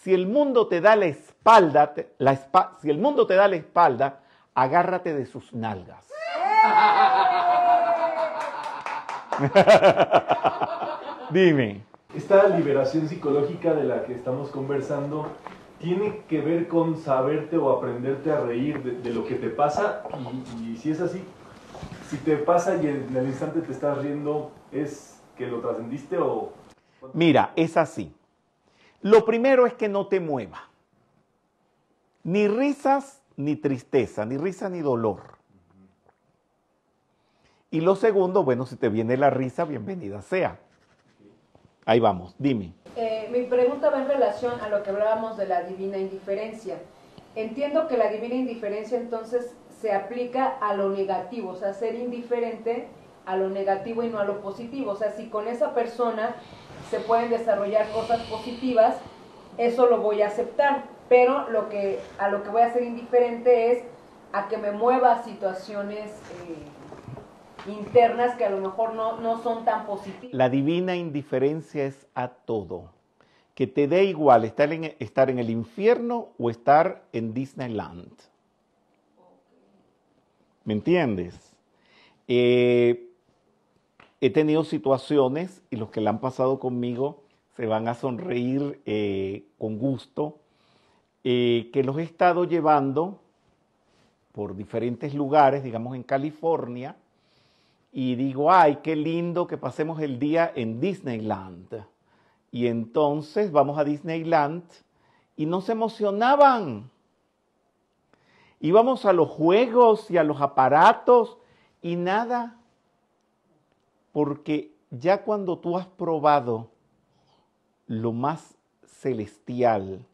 A: si el mundo te da la espalda, te, la si el mundo te da la espalda, agárrate de sus nalgas. Dime.
C: Esta liberación psicológica de la que estamos
B: conversando
C: tiene que ver con saberte o aprenderte a reír de, lo que te pasa y, si es así, si te pasa y en el instante te estás riendo, ¿es que lo trascendiste o...?
A: Mira, es así. Lo primero es que no te mueva. Ni risas ni tristeza, ni risa ni dolor. Y lo segundo, bueno, si te viene la risa, bienvenida sea. Ahí vamos, dime.
C: Eh, mi pregunta va en relación a lo que hablábamos de la divina indiferencia. Entiendo que la divina indiferencia entonces se aplica a lo negativo, o sea, ser indiferente a lo negativo y no a lo positivo. O sea, si con esa persona se pueden desarrollar cosas positivas, eso lo voy a aceptar, pero lo que, a lo que voy a ser indiferente es a que me mueva situaciones eh, internas que a lo mejor no, no son tan
A: positivas. La divina indiferencia es a todo. Que te dé igual estar en, estar en el infierno o estar en Disneyland. ¿Me entiendes? Eh, he tenido situaciones y los que la han pasado conmigo se van a sonreír eh, con gusto, eh, que los he estado llevando por diferentes lugares, digamos en California, y digo, ay, qué lindo que pasemos el día en Disneyland. Y entonces vamos a Disneyland y nos emocionaban. Íbamos a los juegos y a los aparatos y nada, porque ya cuando tú has probado lo más celestial,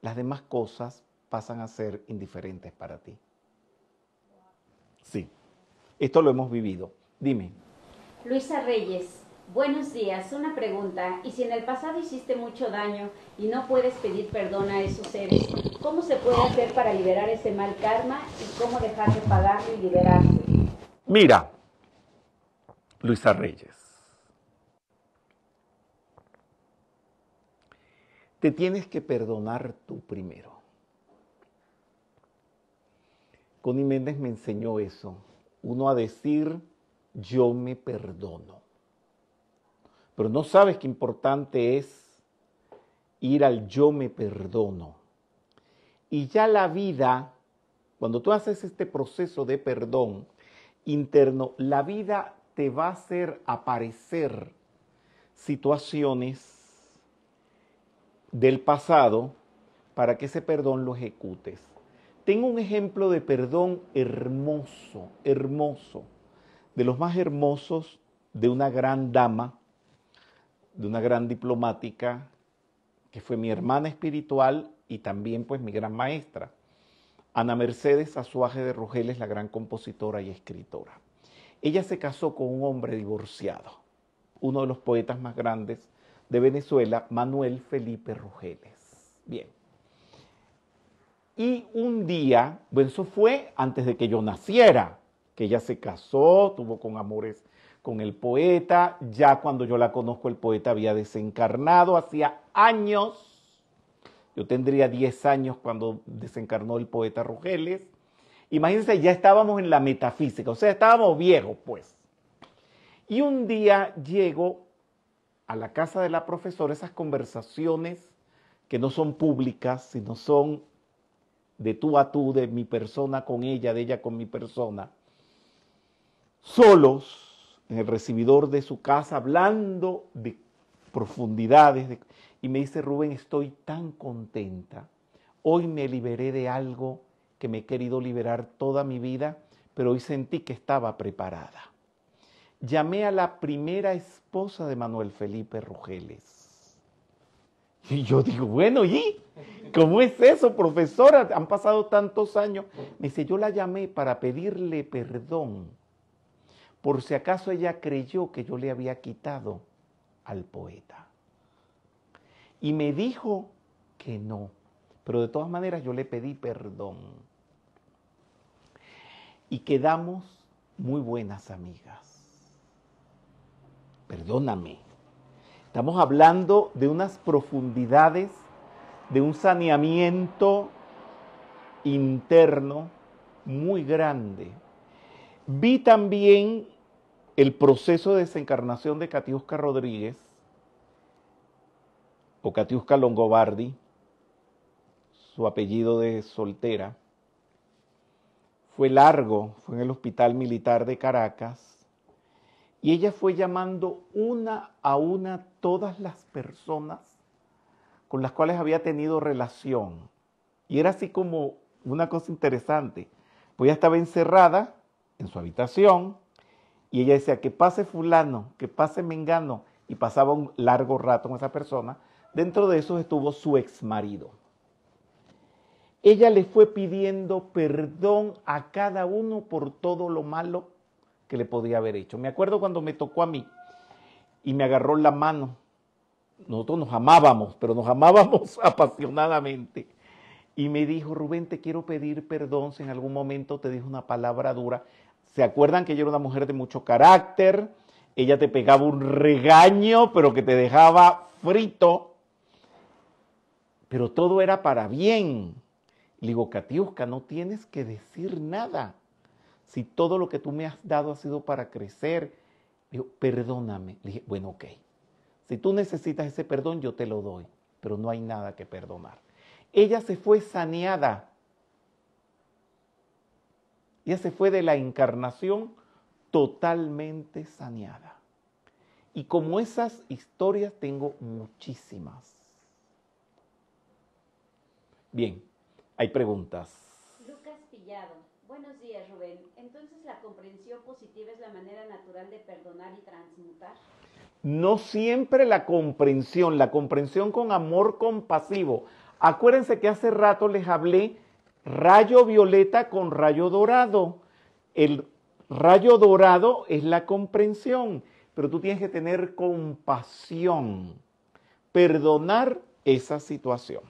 A: las demás cosas pasan a ser indiferentes para ti. Sí, esto lo hemos vivido. Dime.
D: Luisa Reyes, buenos días. Una pregunta. Y si en el pasado hiciste mucho daño y no puedes pedir perdón a esos seres, ¿cómo se puede hacer para liberar ese mal karma y cómo dejar de pagarlo y liberarse?
A: Mira, Luisa Reyes. Te tienes que perdonar tú primero. Connie Méndez me enseñó eso. Uno a decir, yo me perdono. Pero no sabes qué importante es ir al yo me perdono. Y ya la vida, cuando tú haces este proceso de perdón interno, la vida te va a hacer aparecer situaciones del pasado para que ese perdón lo ejecutes. Tengo un ejemplo de perdón hermoso, hermoso, de los más hermosos de una gran dama, de una gran diplomática, que fue mi hermana espiritual y también pues mi gran maestra. Ana Mercedes Azuaje de Rugeles, la gran compositora y escritora. Ella se casó con un hombre divorciado, uno de los poetas más grandes de Venezuela, Manuel Felipe Rugeles. Bien. Y un día, bueno, eso fue antes de que yo naciera, que ella se casó, tuvo con amores con el poeta, ya cuando yo la conozco el poeta había desencarnado, hacía años, yo tendría 10 años cuando desencarnó el poeta Rugeles, Imagínense, ya estábamos en la metafísica, o sea, estábamos viejos, pues. Y un día llego a la casa de la profesora, esas conversaciones que no son públicas, sino son de tú a tú, de mi persona con ella, de ella con mi persona, solos en el recibidor de su casa, hablando de profundidades. y me dice Rubén, estoy tan contenta, hoy me liberé de algo que me he querido liberar toda mi vida, pero hoy sentí que estaba preparada. Llamé a la primera esposa de Manuel Felipe Rugeles. Y yo digo, bueno, ¿y cómo es eso, profesora? Han pasado tantos años. Me dice, yo la llamé para pedirle perdón por si acaso ella creyó que yo le había quitado al poeta. Y me dijo que no, pero de todas maneras yo le pedí perdón y quedamos muy buenas amigas. Perdóname. Estamos hablando de unas profundidades, de un saneamiento interno muy grande. Vi también el proceso de desencarnación de Catiusca Rodríguez o Catiusca Longobardi, su apellido de soltera, fue largo, fue en el Hospital Militar de Caracas, y ella fue llamando una a una todas las personas con las cuales había tenido relación. Y era así como una cosa interesante, pues ella estaba encerrada en su habitación y ella decía, que pase fulano, que pase mengano, y pasaba un largo rato con esa persona. Dentro de eso estuvo su ex marido. Ella le fue pidiendo perdón a cada uno por todo lo malo que le podía haber hecho. Me acuerdo cuando me tocó a mí y me agarró la mano. Nosotros nos amábamos, pero nos amábamos apasionadamente. Y me dijo, Rubén, te quiero pedir perdón si en algún momento te dije una palabra dura. ¿Se acuerdan que yo era una mujer de mucho carácter? Ella te pegaba un regaño, pero que te dejaba frito. Pero todo era para bien. Le digo, Katiuska, no tienes que decir nada. Si todo lo que tú me has dado ha sido para crecer, perdóname. Le dije, bueno, ok. Si tú necesitas ese perdón, yo te lo doy, pero no hay nada que perdonar. Ella se fue saneada. Ella se fue de la encarnación totalmente saneada. Y como esas historias tengo muchísimas. Bien, hay preguntas.
D: Lucas Pillado. Buenos días, Rubén. Entonces, ¿la comprensión positiva es la manera natural de perdonar y transmutar?
A: No siempre la comprensión, la comprensión con amor compasivo. Acuérdense que hace rato les hablé rayo violeta con rayo dorado. El rayo dorado es la comprensión, pero tú tienes que tener compasión, perdonar esa situación.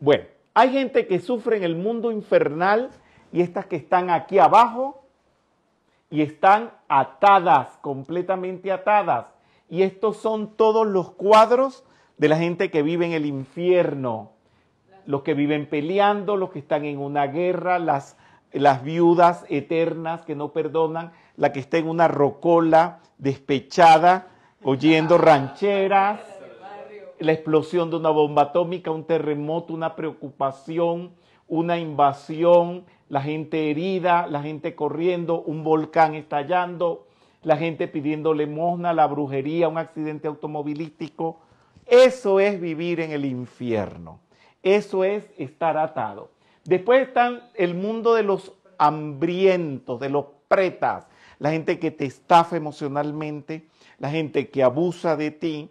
A: Bueno, hay gente que sufre en el mundo infernal y estas que están aquí abajo y están atadas, completamente atadas. Y estos son todos los cuadros de la gente que vive en el infierno, los que viven peleando, los que están en una guerra, las, las viudas eternas que no perdonan, la que está en una rocola despechada, oyendo rancheras la explosión de una bomba atómica, un terremoto, una preocupación, una invasión, la gente herida, la gente corriendo, un volcán estallando, la gente pidiendo limosna, la brujería, un accidente automovilístico. Eso es vivir en el infierno. Eso es estar atado. Después están el mundo de los hambrientos, de los pretas, la gente que te estafa emocionalmente, la gente que abusa de ti,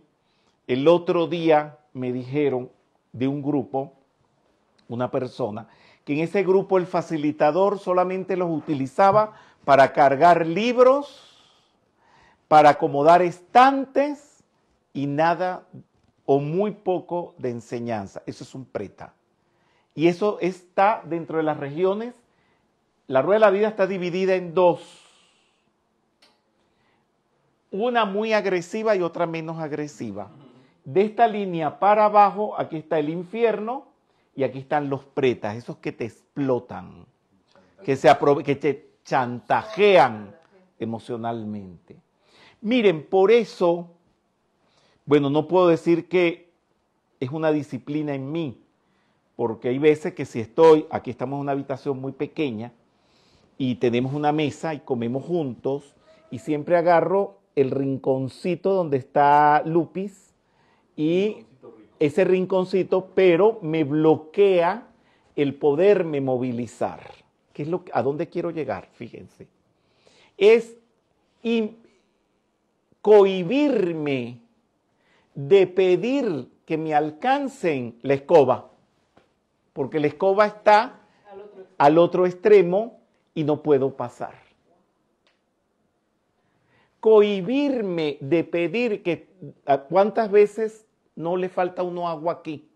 A: el otro día me dijeron de un grupo, una persona, que en ese grupo el facilitador solamente los utilizaba para cargar libros, para acomodar estantes y nada o muy poco de enseñanza. Eso es un preta. Y eso está dentro de las regiones. La rueda de la vida está dividida en dos. Una muy agresiva y otra menos agresiva de esta línea para abajo, aquí está el infierno y aquí están los pretas, esos que te explotan, que, se que te chantajean emocionalmente. Miren, por eso, bueno, no puedo decir que es una disciplina en mí, porque hay veces que si estoy, aquí estamos en una habitación muy pequeña y tenemos una mesa y comemos juntos y siempre agarro el rinconcito donde está Lupis y ese rinconcito, pero me bloquea el poderme movilizar. que es lo ¿A dónde quiero llegar? Fíjense. Es cohibirme de pedir que me alcancen la escoba, porque la escoba está al otro extremo y no puedo pasar. Cohibirme de pedir que ¿cuántas veces no le falta uno agua aquí?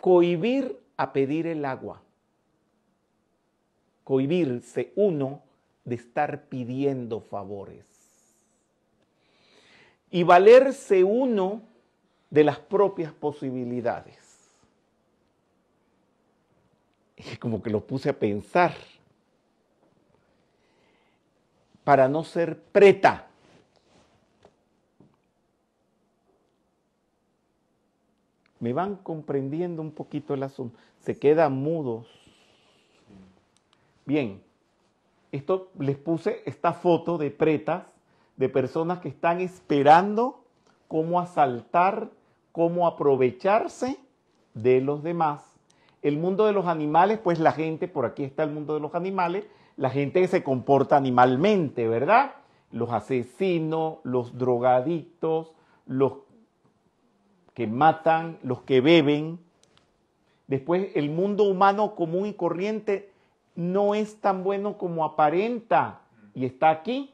A: Cohibir a pedir el agua. Cohibirse uno de estar pidiendo favores. Y valerse uno de las propias posibilidades. como que lo puse a pensar. Para no ser preta me van comprendiendo un poquito el asunto. Se quedan mudos. Bien, esto les puse esta foto de pretas, de personas que están esperando cómo asaltar, cómo aprovecharse de los demás. El mundo de los animales, pues la gente, por aquí está el mundo de los animales, la gente que se comporta animalmente, ¿verdad? Los asesinos, los drogadictos, los que matan, los que beben. Después, el mundo humano común y corriente no es tan bueno como aparenta y está aquí,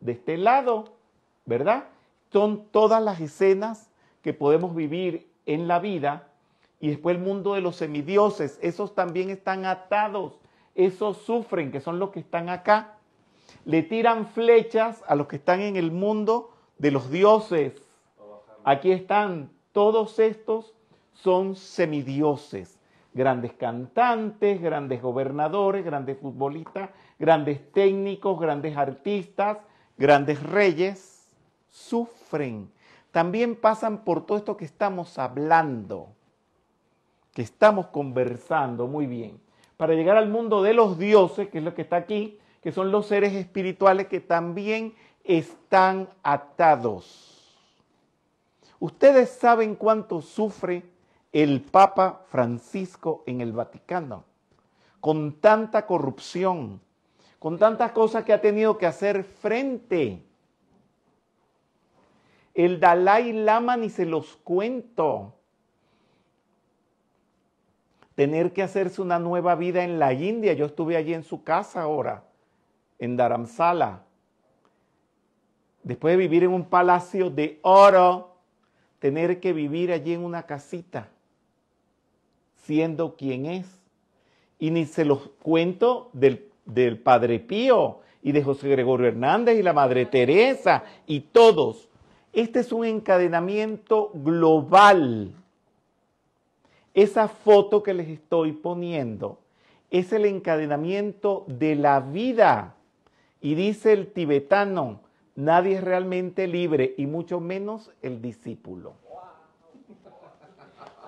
A: de este lado, ¿verdad? Son todas las escenas que podemos vivir en la vida y después el mundo de los semidioses, esos también están atados, esos sufren, que son los que están acá. Le tiran flechas a los que están en el mundo de los dioses. Aquí están todos estos son semidioses, grandes cantantes, grandes gobernadores, grandes futbolistas, grandes técnicos, grandes artistas, grandes reyes, sufren. También pasan por todo esto que estamos hablando, que estamos conversando muy bien, para llegar al mundo de los dioses, que es lo que está aquí, que son los seres espirituales que también están atados Ustedes saben cuánto sufre el Papa Francisco en el Vaticano, con tanta corrupción, con tantas cosas que ha tenido que hacer frente. El Dalai Lama ni se los cuento. Tener que hacerse una nueva vida en la India. Yo estuve allí en su casa ahora, en Dharamsala. Después de vivir en un palacio de oro, tener que vivir allí en una casita, siendo quien es. Y ni se los cuento del, del Padre Pío y de José Gregorio Hernández y la Madre Teresa y todos. Este es un encadenamiento global. Esa foto que les estoy poniendo es el encadenamiento de la vida. Y dice el tibetano, Nadie es realmente libre y mucho menos el discípulo.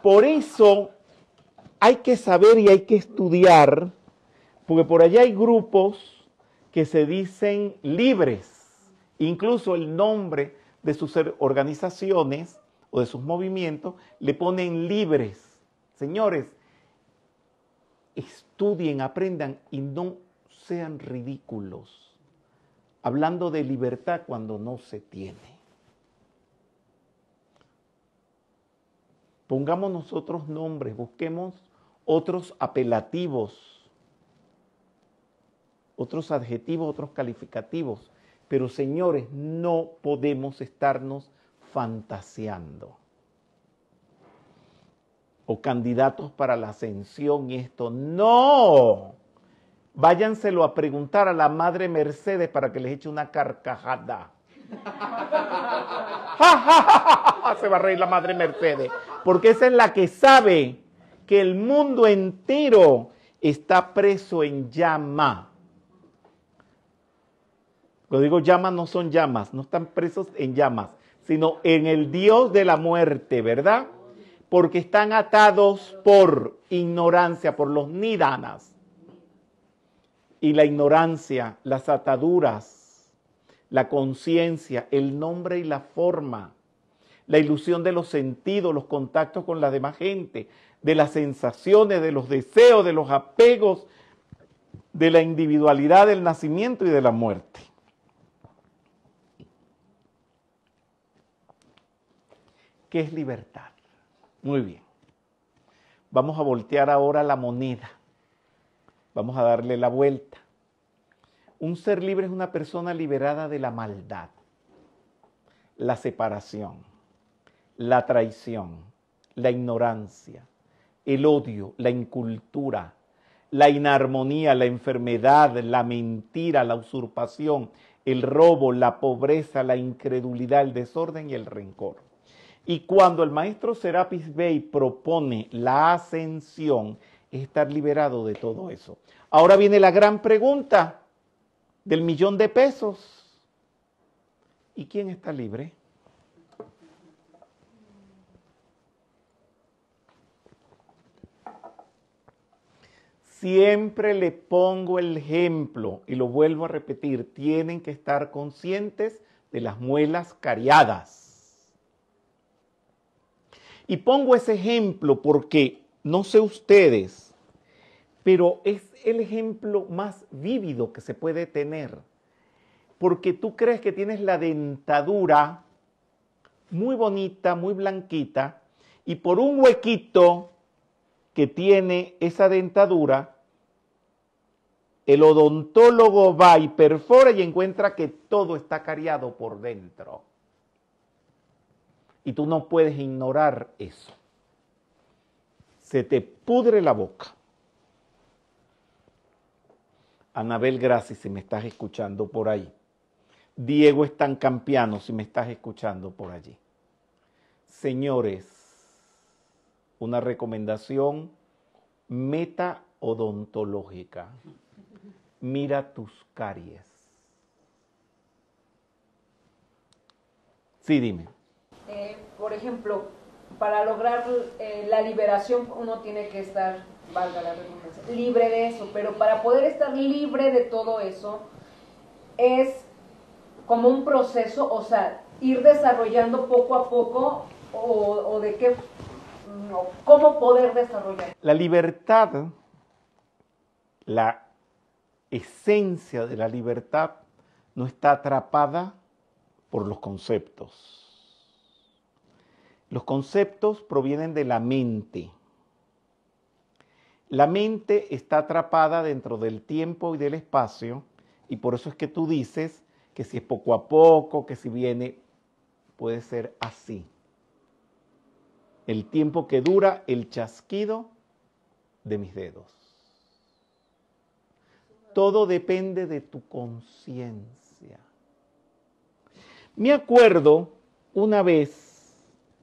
A: Por eso hay que saber y hay que estudiar, porque por allá hay grupos que se dicen libres. Incluso el nombre de sus organizaciones o de sus movimientos le ponen libres. Señores, estudien, aprendan y no sean ridículos hablando de libertad cuando no se tiene. Pongamos nosotros nombres, busquemos otros apelativos, otros adjetivos, otros calificativos. Pero señores, no podemos estarnos fantaseando. O candidatos para la ascensión y esto. No váyanselo a preguntar a la madre Mercedes para que les eche una carcajada. Se va a reír la madre Mercedes, porque esa es la que sabe que el mundo entero está preso en llama. Cuando digo llamas, no son llamas, no están presos en llamas, sino en el Dios de la muerte, ¿verdad? Porque están atados por ignorancia, por los nidanas y la ignorancia, las ataduras, la conciencia, el nombre y la forma, la ilusión de los sentidos, los contactos con la demás gente, de las sensaciones, de los deseos, de los apegos, de la individualidad, del nacimiento y de la muerte. ¿Qué es libertad? Muy bien. Vamos a voltear ahora la moneda Vamos a darle la vuelta. Un ser libre es una persona liberada de la maldad, la separación, la traición, la ignorancia, el odio, la incultura, la inarmonía, la enfermedad, la mentira, la usurpación, el robo, la pobreza, la incredulidad, el desorden y el rencor. Y cuando el maestro Serapis Bey propone la ascensión, estar liberado de todo eso. Ahora viene la gran pregunta del millón de pesos. ¿Y quién está libre? Siempre le pongo el ejemplo y lo vuelvo a repetir, tienen que estar conscientes de las muelas cariadas. Y pongo ese ejemplo porque, no sé ustedes, pero es el ejemplo más vívido que se puede tener, porque tú crees que tienes la dentadura muy bonita, muy blanquita, y por un huequito que tiene esa dentadura, el odontólogo va y perfora y encuentra que todo está cariado por dentro. Y tú no puedes ignorar eso. Se te pudre la boca. Anabel Graci, si me estás escuchando por ahí. Diego Estancampiano, si me estás escuchando por allí. Señores, una recomendación metaodontológica. Mira tus caries. Sí, dime.
C: Eh, por ejemplo, para lograr eh, la liberación uno tiene que estar valga la libre de eso. Pero para poder estar libre de todo eso, es como un proceso, o sea, ir desarrollando poco a poco o, o de qué, no, mm, cómo poder desarrollar.
A: La libertad, la esencia de la libertad no está atrapada por los conceptos. Los conceptos provienen de la mente. La mente está atrapada dentro del tiempo y del espacio y por eso es que tú dices que si es poco a poco, que si viene, puede ser así. El tiempo que dura el chasquido de mis dedos. Todo depende de tu conciencia. Me acuerdo una vez,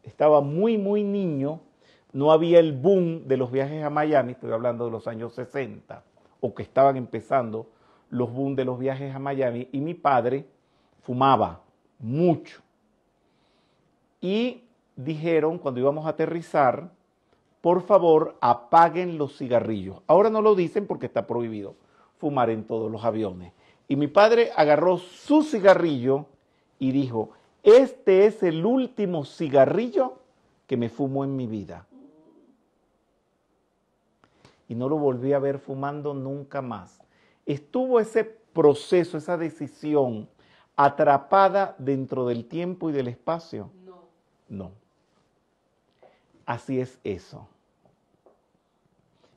A: estaba muy, muy niño, no había el boom de los viajes a Miami, estoy hablando de los años 60, o que estaban empezando los boom de los viajes a Miami, y mi padre fumaba mucho. Y dijeron cuando íbamos a aterrizar, por favor apaguen los cigarrillos. Ahora no lo dicen porque está prohibido fumar en todos los aviones. Y mi padre agarró su cigarrillo y dijo, este es el último cigarrillo que me fumo en mi vida y no lo volví a ver fumando nunca más. Estuvo ese proceso, esa decisión atrapada dentro del tiempo y del espacio. No. No. Así es eso.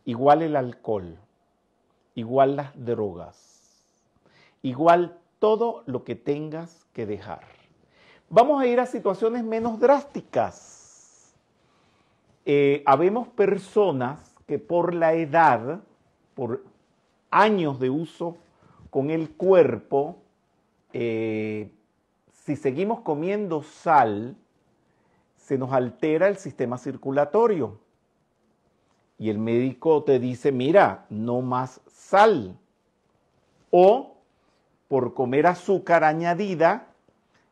A: Igual el alcohol, igual las drogas, igual todo lo que tengas que dejar. Vamos a ir a situaciones menos drásticas. Eh, habemos personas que por la edad, por años de uso con el cuerpo, eh, si seguimos comiendo sal, se nos altera el sistema circulatorio. Y el médico te dice, mira, no más sal. O por comer azúcar añadida,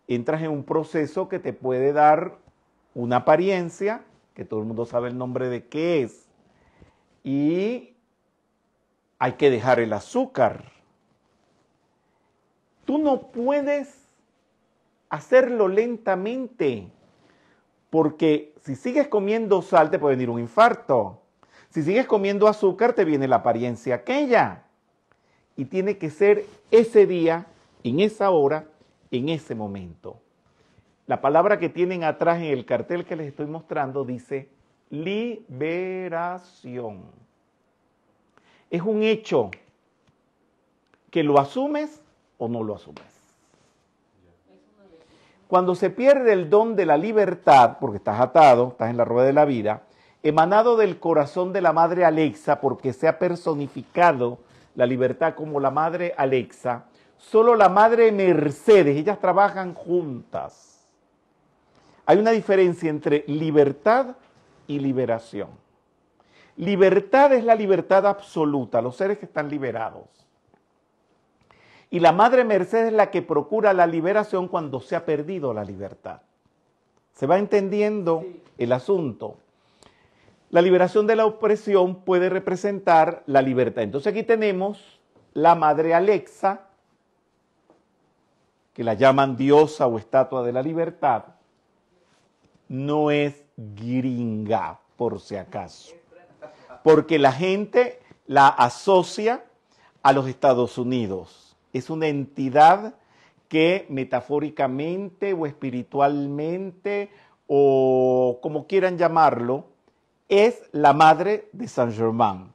A: entras en un proceso que te puede dar una apariencia, que todo el mundo sabe el nombre de qué es, y hay que dejar el azúcar. Tú no puedes hacerlo lentamente, porque si sigues comiendo sal te puede venir un infarto. Si sigues comiendo azúcar te viene la apariencia aquella. Y tiene que ser ese día, en esa hora, en ese momento. La palabra que tienen atrás en el cartel que les estoy mostrando dice liberación. Es un hecho que lo asumes o no lo asumes. Cuando se pierde el don de la libertad, porque estás atado, estás en la rueda de la vida, emanado del corazón de la madre Alexa, porque se ha personificado la libertad como la madre Alexa, solo la madre Mercedes, ellas trabajan juntas. Hay una diferencia entre libertad y liberación. Libertad es la libertad absoluta, los seres que están liberados. Y la Madre merced es la que procura la liberación cuando se ha perdido la libertad. Se va entendiendo el asunto. La liberación de la opresión puede representar la libertad. Entonces aquí tenemos la Madre Alexa, que la llaman diosa o estatua de la libertad, no es gringa, por si acaso. Porque la gente la asocia a los Estados Unidos. Es una entidad que metafóricamente o espiritualmente o como quieran llamarlo, es la madre de Saint Germain.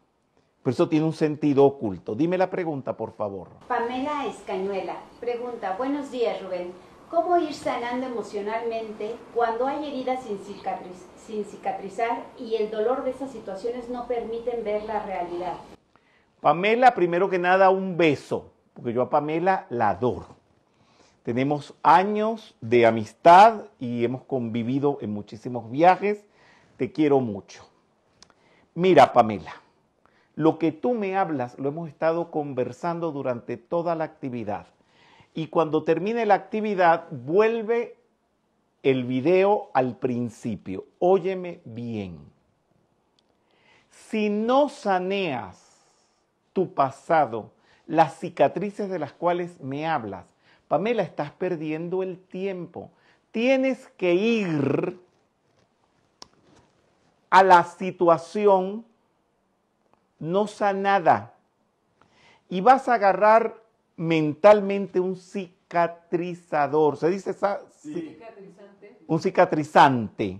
A: Por eso tiene un sentido oculto. Dime la pregunta, por favor.
D: Pamela Escañuela pregunta, buenos días Rubén. ¿Cómo ir sanando emocionalmente cuando hay heridas sin, cicatrizar y el dolor de esas situaciones no permiten ver la realidad?
A: Pamela, primero que nada, un beso, porque yo a Pamela la adoro. Tenemos años de amistad y hemos convivido en muchísimos viajes. Te quiero mucho. Mira, Pamela, lo que tú me hablas lo hemos estado conversando durante toda la actividad y cuando termine la actividad vuelve el video al principio. Óyeme bien. Si no saneas tu pasado, las cicatrices de las cuales me hablas, Pamela, estás perdiendo el tiempo. Tienes que ir a la situación no sanada y vas a agarrar mentalmente un cicatrizador. ¿Se dice Un cicatrizante.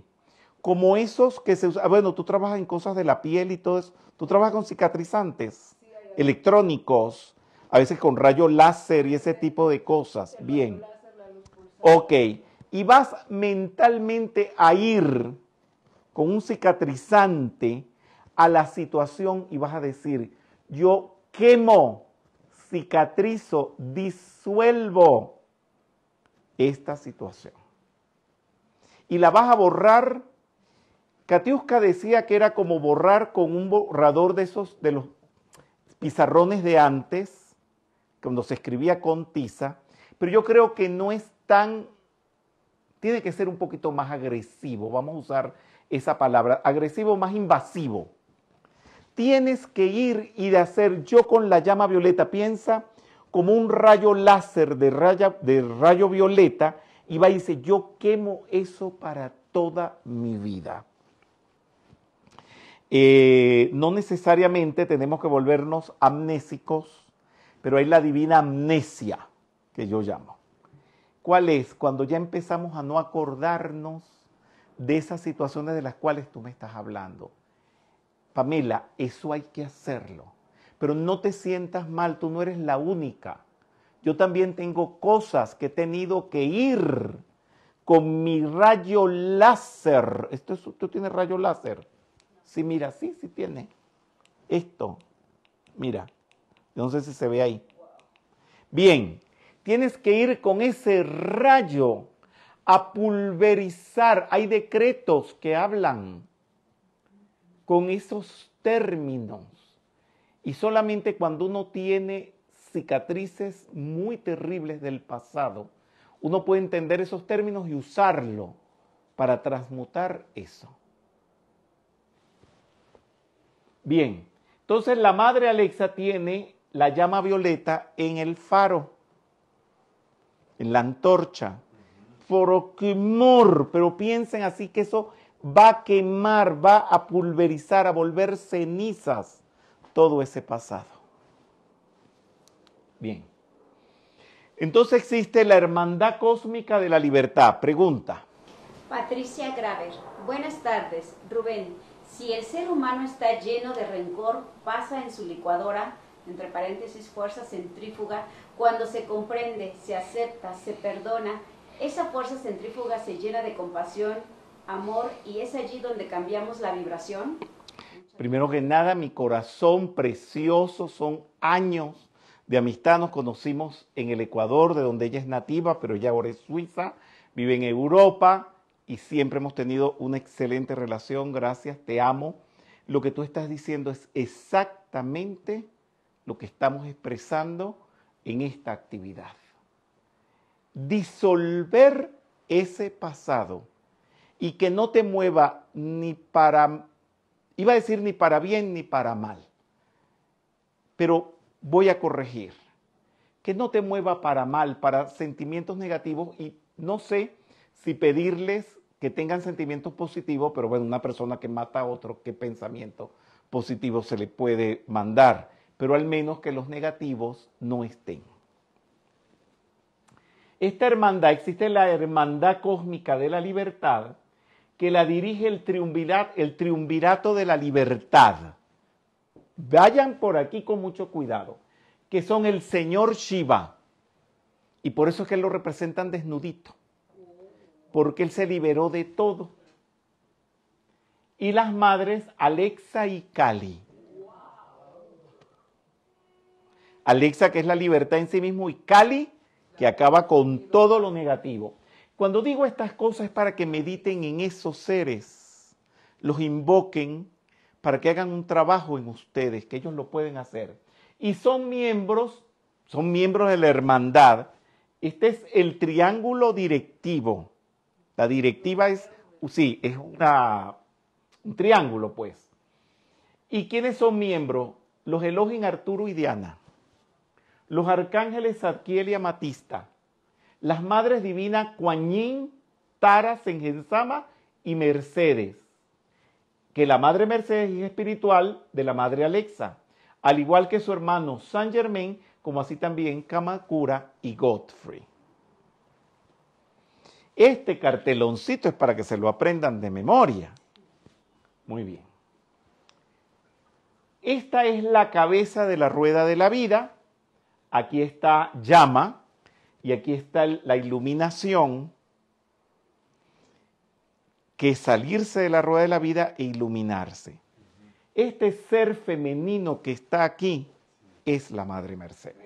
A: Como esos que se usan. Ah, bueno, tú trabajas en cosas de la piel y todo eso. Tú trabajas con cicatrizantes electrónicos, a veces con rayo láser y ese tipo de cosas. Bien. ok. Y vas mentalmente a ir con un cicatrizante a la situación y vas a decir, yo quemo cicatrizo, disuelvo esta situación. Y la vas a borrar. Katiuska decía que era como borrar con un borrador de esos, de los pizarrones de antes, cuando se escribía con tiza, pero yo creo que no es tan, tiene que ser un poquito más agresivo, vamos a usar esa palabra, agresivo más invasivo tienes que ir y de hacer yo con la llama violeta. Piensa como un rayo láser de, de rayo violeta y va y dice, yo quemo eso para toda mi vida. Eh, no necesariamente tenemos que volvernos amnésicos, pero hay la divina amnesia que yo llamo. ¿Cuál es? Cuando ya empezamos a no acordarnos de esas situaciones de las cuales tú me estás hablando. Pamela, eso hay que hacerlo. Pero no te sientas mal, tú no eres la única. Yo también tengo cosas que he tenido que ir con mi rayo láser. Esto es, ¿Tú tienes rayo láser? Sí, mira, sí, sí tiene. Esto, mira, no sé si se ve ahí. Bien, tienes que ir con ese rayo a pulverizar. Hay decretos que hablan con esos términos. Y solamente cuando uno tiene cicatrices muy terribles del pasado, uno puede entender esos términos y usarlo para transmutar eso. Bien, entonces la madre Alexa tiene la llama violeta en el faro, en la antorcha. pero piensen así que eso va a quemar, va a pulverizar, a volver cenizas todo ese pasado. Bien. Entonces existe la hermandad cósmica de la libertad. Pregunta.
D: Patricia Graver, buenas tardes. Rubén, si el ser humano está lleno de rencor, pasa en su licuadora, entre paréntesis, fuerza centrífuga, cuando se comprende, se acepta, se perdona, esa fuerza centrífuga se llena de compasión amor y es allí donde cambiamos la vibración.
A: Primero que nada, mi corazón precioso, son años de amistad. Nos conocimos en el Ecuador, de donde ella es nativa, pero ya ahora es suiza, vive en Europa y siempre hemos tenido una excelente relación. Gracias, te amo. Lo que tú estás diciendo es exactamente lo que estamos expresando en esta actividad. Disolver ese pasado y que no te mueva ni para, iba a decir ni para bien ni para mal, pero voy a corregir, que no te mueva para mal, para sentimientos negativos y no sé si pedirles que tengan sentimientos positivos, pero bueno, una persona que mata a otro, ¿qué pensamiento positivo se le puede mandar? Pero al menos que los negativos no estén. Esta hermandad, existe la hermandad cósmica de la libertad, que la dirige el, triunvirato de la libertad. Vayan por aquí con mucho cuidado, que son el señor Shiva. Y por eso es que lo representan desnudito, porque él se liberó de todo. Y las madres Alexa y Kali. Alexa, que es la libertad en sí mismo, y Kali, que acaba con todo lo negativo. Cuando digo estas cosas es para que mediten en esos seres, los invoquen para que hagan un trabajo en ustedes, que ellos lo pueden hacer. Y son miembros, son miembros de la hermandad. Este es el triángulo directivo. La directiva es, sí, es un triángulo, pues. ¿Y quiénes son miembros? Los Elohim Arturo y Diana, los arcángeles Zadkiel y Amatista, las madres divinas Kuan Tara Sengensama y Mercedes, que la madre Mercedes es espiritual de la madre Alexa, al igual que su hermano San Germain, como así también Kamakura y Godfrey. Este carteloncito es para que se lo aprendan de memoria. Muy bien. Esta es la cabeza de la rueda de la vida. Aquí está Llama, y aquí está la iluminación, que es salirse de la rueda de la vida e iluminarse. Este ser femenino que está aquí es la Madre Mercedes.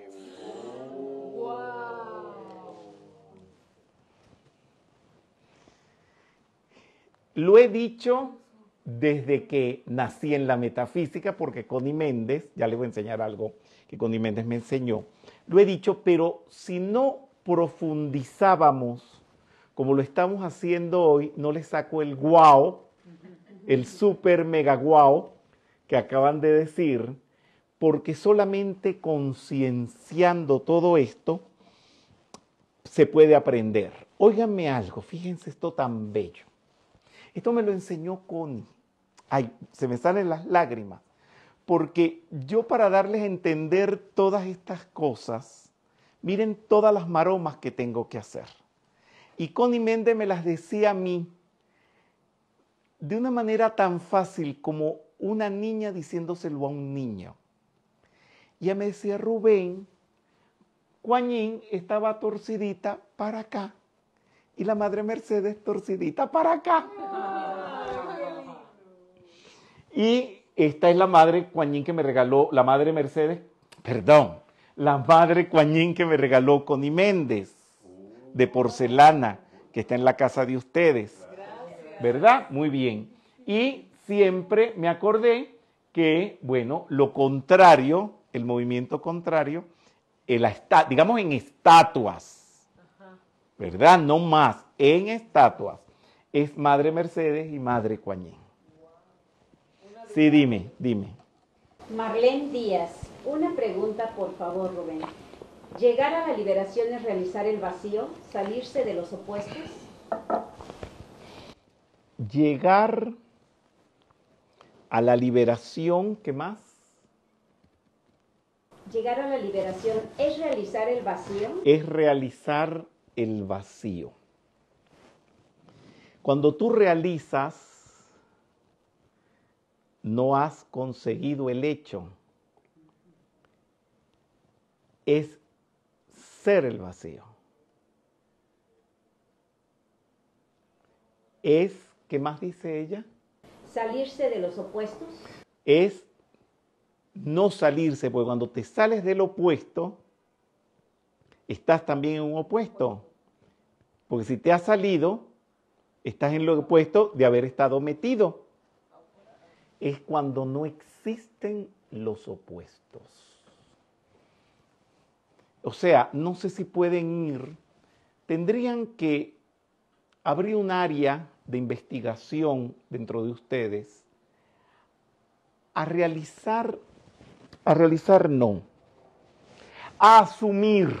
A: Lo he dicho desde que nací en la metafísica, porque Connie Méndez, ya le voy a enseñar algo que Connie Méndez me enseñó, lo he dicho, pero si no profundizábamos como lo estamos haciendo hoy, no le saco el guau, el super mega guau que acaban de decir, porque solamente concienciando todo esto se puede aprender. Óiganme algo, fíjense esto tan bello. Esto me lo enseñó Connie. Ay, se me salen las lágrimas porque yo para darles a entender todas estas cosas, miren todas las maromas que tengo que hacer. Y Connie Méndez me las decía a mí de una manera tan fácil como una niña diciéndoselo a un niño. Ya me decía Rubén, Juanín estaba torcidita para acá y la madre Mercedes torcidita para acá. Y esta es la madre cuañín que me regaló, la madre Mercedes, perdón, la madre cuañín que me regaló Connie Méndez, de porcelana, que está en la casa de ustedes. ¿Verdad? Muy bien. Y siempre me acordé que, bueno, lo contrario, el movimiento contrario, el, digamos en estatuas, ¿verdad? No más, en estatuas, es Madre Mercedes y Madre cuañín. Sí, dime, dime.
D: Marlene Díaz, una pregunta por favor, Rubén. ¿Llegar a la liberación es realizar el vacío, salirse de los opuestos?
A: Llegar a la liberación, ¿qué más?
D: Llegar a la liberación es realizar el vacío.
A: Es realizar el vacío. Cuando tú realizas no has conseguido el hecho. Es ser el vacío. Es, ¿qué más dice ella?
D: Salirse de los opuestos.
A: Es no salirse, porque cuando te sales del opuesto, estás también en un opuesto. Porque si te has salido, estás en lo opuesto de haber estado metido es cuando no existen los opuestos. O sea, no sé si pueden ir, tendrían que abrir un área de investigación dentro de ustedes a realizar, a realizar no, a asumir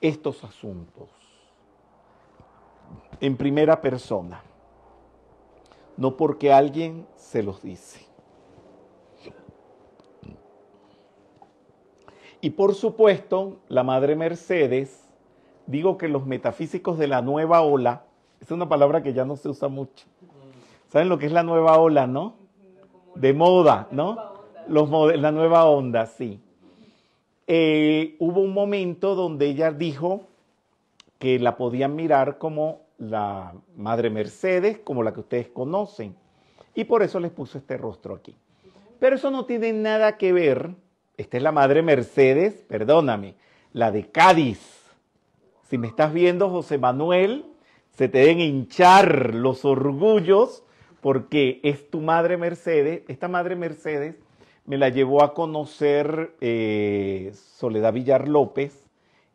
A: estos asuntos en primera persona no porque alguien se los dice. Y por supuesto, la Madre Mercedes, digo que los metafísicos de la nueva ola, es una palabra que ya no se usa mucho. ¿Saben lo que es la nueva ola, no? De moda, ¿no? Los la nueva onda, sí. Eh, hubo un momento donde ella dijo que la podían mirar como la Madre Mercedes como la que ustedes conocen. Y por eso les puso este rostro aquí. Pero eso no tiene nada que ver. Esta es la Madre Mercedes, perdóname, la de Cádiz. Si me estás viendo, José Manuel, se te deben hinchar los orgullos porque es tu Madre Mercedes. Esta Madre Mercedes me la llevó a conocer eh, Soledad Villar López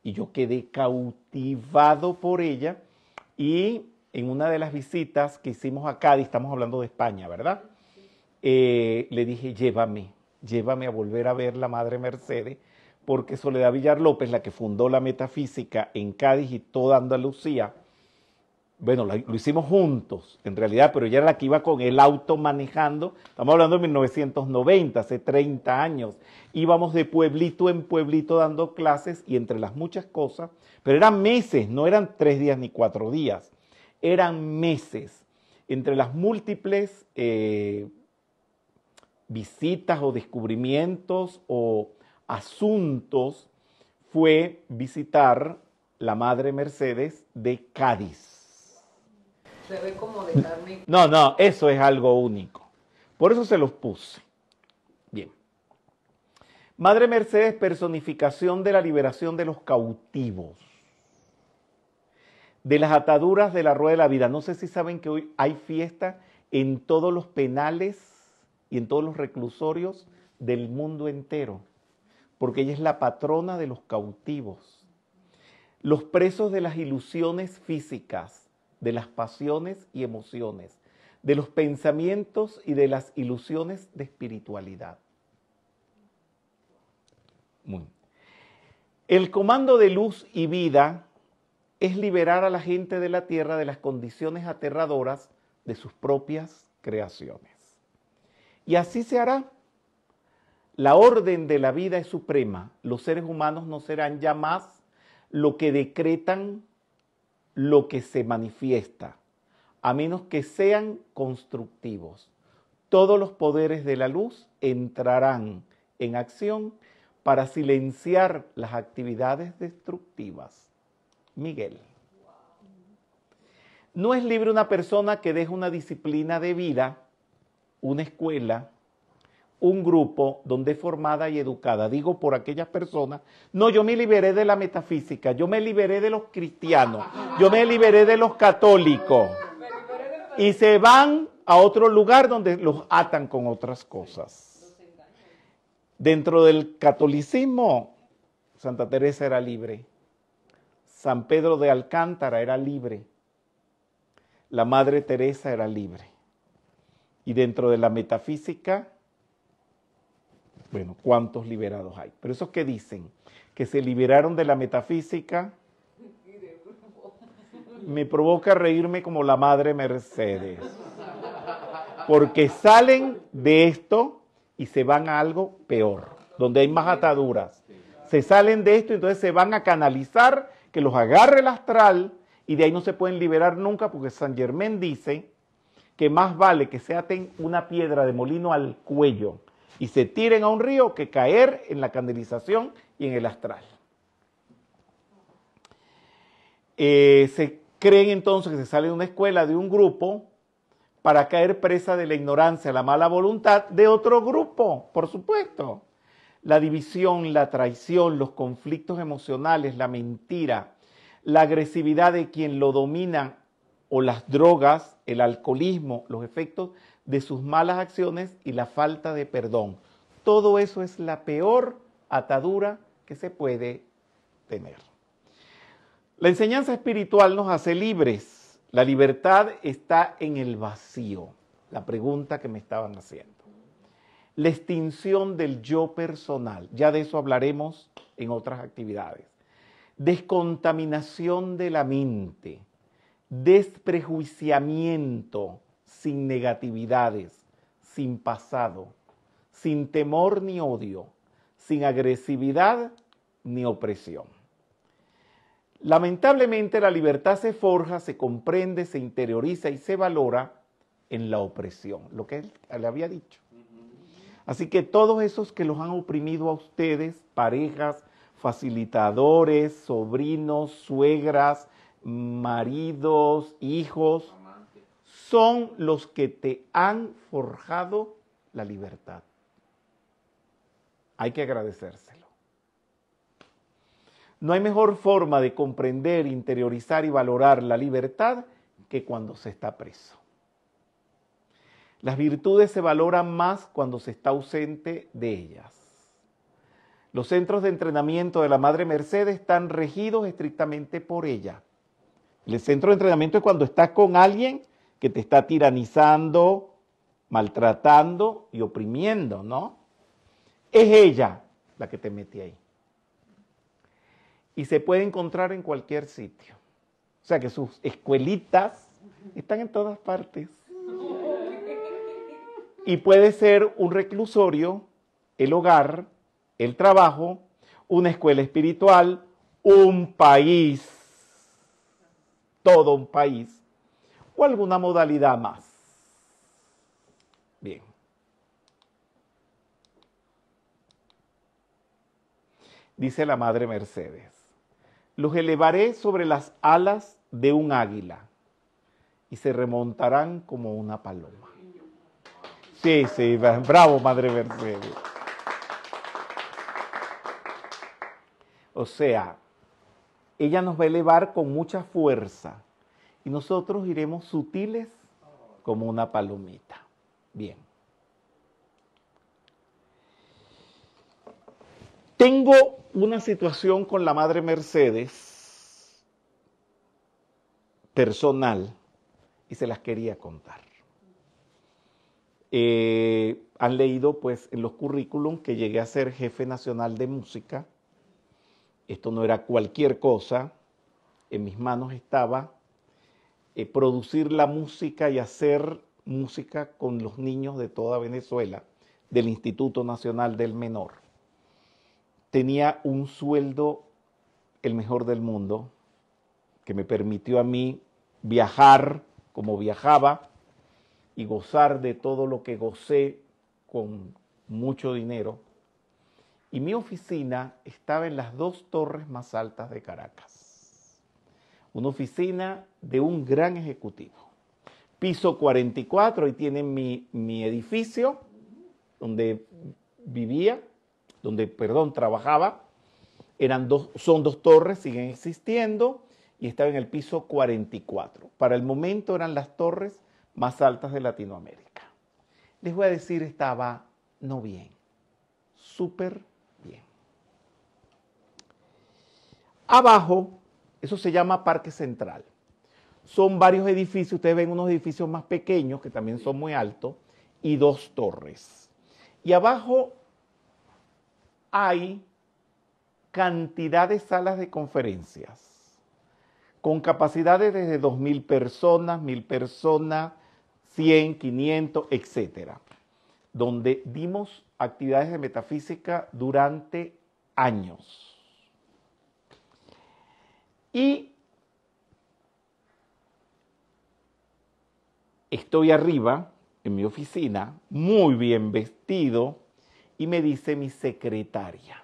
A: y yo quedé cautivado por ella y en una de las visitas que hicimos a Cádiz, estamos hablando de España, ¿verdad? Eh, le dije, llévame, llévame a volver a ver la Madre Mercedes, porque Soledad Villar López, la que fundó la metafísica en Cádiz y toda Andalucía, bueno, lo hicimos juntos, en realidad, pero ella era la que iba con el auto manejando. Estamos hablando de 1990, hace 30 años. Íbamos de pueblito en pueblito dando clases y entre las muchas cosas, pero eran meses, no eran tres días ni cuatro días, eran meses. Entre las múltiples eh, visitas o descubrimientos o asuntos fue visitar la Madre Mercedes de Cádiz
C: se ve como de No,
A: no, eso es algo único. Por eso se los puse. Bien. Madre Mercedes, personificación de la liberación de los cautivos, de las ataduras de la rueda de la vida. No sé si saben que hoy hay fiesta en todos los penales y en todos los reclusorios del mundo entero, porque ella es la patrona de los cautivos, los presos de las ilusiones físicas, de las pasiones y emociones, de los pensamientos y de las ilusiones de espiritualidad. El comando de luz y vida es liberar a la gente de la tierra de las condiciones aterradoras de sus propias creaciones. Y así se hará. La orden de la vida es suprema. Los seres humanos no serán ya más lo que decretan lo que se manifiesta, a menos que sean constructivos. Todos los poderes de la luz entrarán en acción para silenciar las actividades destructivas. Miguel. No es libre una persona que deja una disciplina de vida, una escuela, un grupo donde es formada y educada, digo por aquellas personas, no, yo me liberé de la metafísica, yo me liberé de los cristianos, yo me liberé de los católicos, y se van a otro lugar donde los atan con otras cosas. Dentro del catolicismo, Santa Teresa era libre, San Pedro de Alcántara era libre, la Madre Teresa era libre. Y dentro de la metafísica, bueno, ¿cuántos liberados hay? Pero esos que dicen que se liberaron de la metafísica, me provoca reírme como la madre Mercedes. Porque salen de esto y se van a algo peor, donde hay más ataduras. Se salen de esto y entonces se van a canalizar, que los agarre el astral y de ahí no se pueden liberar nunca porque San Germán dice que más vale que se aten una piedra de molino al cuello y se tiren a un río que caer en la candelización y en el astral. Eh, se creen entonces que se sale de una escuela, de un grupo, para caer presa de la ignorancia, la mala voluntad de otro grupo, por supuesto. La división, la traición, los conflictos emocionales, la mentira, la agresividad de quien lo domina o las drogas, el alcoholismo, los efectos de sus malas acciones y la falta de perdón. Todo eso es la peor atadura que se puede tener. La enseñanza espiritual nos hace libres. La libertad está en el vacío, la pregunta que me estaban haciendo. La extinción del yo personal, ya de eso hablaremos en otras actividades. Descontaminación de la mente, desprejuiciamiento, sin negatividades, sin pasado, sin temor ni odio, sin agresividad ni opresión. Lamentablemente la libertad se forja, se comprende, se interioriza y se valora en la opresión, lo que él le había dicho. Así que todos esos que los han oprimido a ustedes, parejas, facilitadores, sobrinos, suegras, maridos, hijos, son los que te han forjado la libertad. Hay que agradecérselo. No hay mejor forma de comprender, interiorizar y valorar la libertad que cuando se está preso. Las virtudes se valoran más cuando se está ausente de ellas. Los centros de entrenamiento de la Madre Mercedes están regidos estrictamente por ella. El centro de entrenamiento es cuando estás con alguien que te está tiranizando, maltratando y oprimiendo, ¿no? Es ella la que te mete ahí. Y se puede encontrar en cualquier sitio. O sea que sus escuelitas están en todas partes. Y puede ser un reclusorio, el hogar, el trabajo, una escuela espiritual, un país, todo un país o alguna modalidad más. Bien. Dice la Madre Mercedes, los elevaré sobre las alas de un águila y se remontarán como una paloma. Sí, sí, bravo Madre Mercedes. O sea, ella nos va a elevar con mucha fuerza y nosotros iremos sutiles como una palomita. Bien. Tengo una situación con la Madre Mercedes personal y se las quería contar. Eh, han leído pues en los currículums que llegué a ser jefe nacional de música. Esto no era cualquier cosa. En mis manos estaba eh, producir la música y hacer música con los niños de toda Venezuela del Instituto Nacional del Menor. Tenía un sueldo el mejor del mundo que me permitió a mí viajar como viajaba y gozar de todo lo que gocé con mucho dinero. Y mi oficina estaba en las dos torres más altas de Caracas una oficina de un gran ejecutivo. Piso 44, ahí tiene mi, mi edificio donde vivía, donde, perdón, trabajaba. Eran dos, son dos torres, siguen existiendo, y estaba en el piso 44. Para el momento eran las torres más altas de Latinoamérica. Les voy a decir, estaba no bien, súper bien. Abajo eso se llama Parque Central. Son varios edificios, ustedes ven unos edificios más pequeños que también son muy altos y dos torres. Y abajo hay cantidad de salas de conferencias con capacidades desde 2.000 personas, 1.000 personas, 100, 500, etcétera, donde dimos actividades de metafísica durante años. Y estoy arriba en mi oficina, muy bien vestido, y me dice mi secretaria,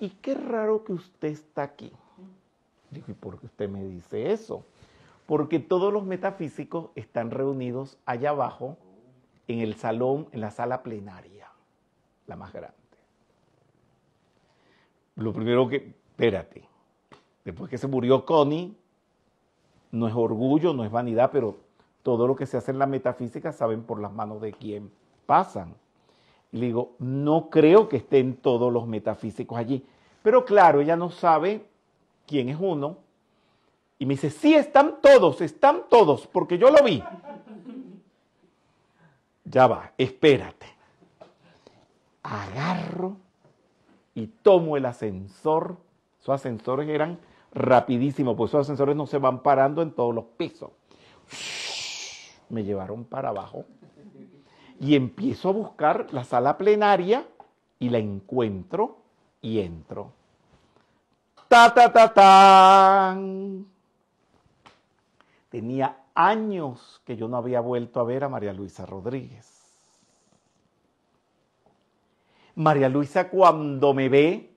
A: y qué raro que usted está aquí. Digo, ¿y por qué usted me dice eso? Porque todos los metafísicos están reunidos allá abajo en el salón, en la sala plenaria, la más grande. Lo primero que, espérate, Después que se murió Connie, no es orgullo, no es vanidad, pero todo lo que se hace en la metafísica saben por las manos de quién pasan. Y le digo, no creo que estén todos los metafísicos allí. Pero claro, ella no sabe quién es uno. Y me dice, sí, están todos, están todos, porque yo lo vi. Ya va, espérate. Agarro y tomo el ascensor. Sus ascensores eran rapidísimo, pues esos ascensores no se van parando en todos los pisos. Me llevaron para abajo y empiezo a buscar la sala plenaria y la encuentro y entro. Ta ta ta ta Tenía años que yo no había vuelto a ver a María Luisa Rodríguez. María Luisa cuando me ve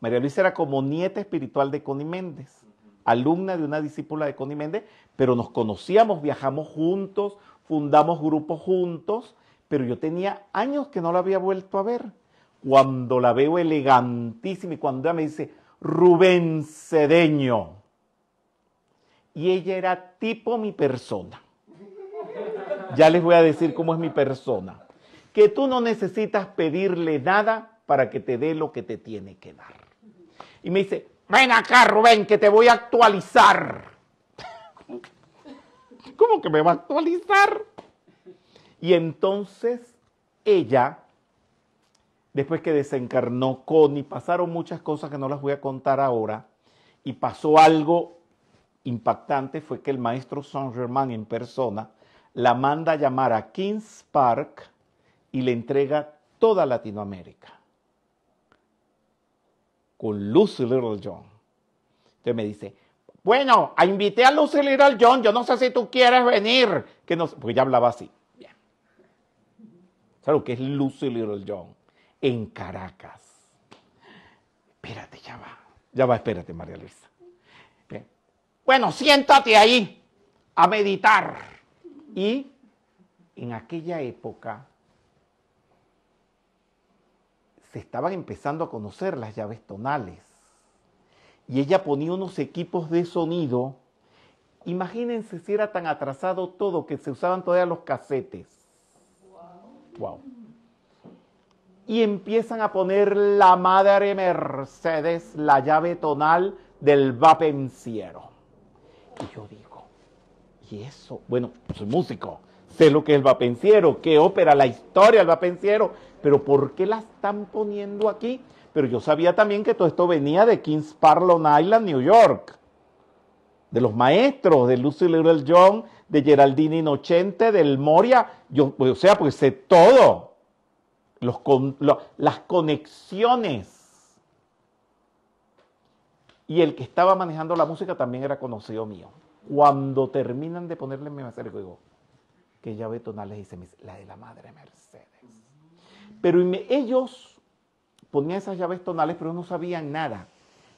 A: María Luisa era como nieta espiritual de Connie Méndez, alumna de una discípula de Connie Méndez, pero nos conocíamos, viajamos juntos, fundamos grupos juntos, pero yo tenía años que no la había vuelto a ver. Cuando la veo elegantísima y cuando ella me dice, Rubén Cedeño. Y ella era tipo mi persona. Ya les voy a decir cómo es mi persona. Que tú no necesitas pedirle nada para que te dé lo que te tiene que dar y me dice, ven acá Rubén, que te voy a actualizar. ¿Cómo que me va a actualizar? Y entonces ella, después que desencarnó Connie, pasaron muchas cosas que no las voy a contar ahora, y pasó algo impactante, fue que el maestro Saint Germain en persona la manda a llamar a Kings Park y le entrega toda Latinoamérica con Lucy Little John. Entonces me dice, bueno, invité a Lucy Little John, yo no sé si tú quieres venir, que no, porque ya hablaba así. ¿Sabes lo que es Lucy Little John? En Caracas. Espérate, ya va, ya va, espérate, María Luisa. Bueno, siéntate ahí a meditar. Y en aquella época estaban empezando a conocer las llaves tonales. Y ella ponía unos equipos de sonido. Imagínense si era tan atrasado todo que se usaban todavía los casetes. Y empiezan a poner la madre Mercedes, la llave tonal del vapenciero. Y yo digo, ¿y eso? Bueno, soy músico sé lo que es el vapenciero, qué ópera, la historia del vapenciero, pero ¿por qué la están poniendo aquí? Pero yo sabía también que todo esto venía de Kings Park, Island, New York, de los maestros, de Lucy Little John, de Geraldine Inocente, del Moria, yo, o sea, pues sé todo, las conexiones. Y el que estaba manejando la música también era conocido mío. Cuando terminan de ponerle mi digo, que llave Tonal la de la Madre Mercedes. Pero ellos ponían esas llaves tonales, pero no sabían nada.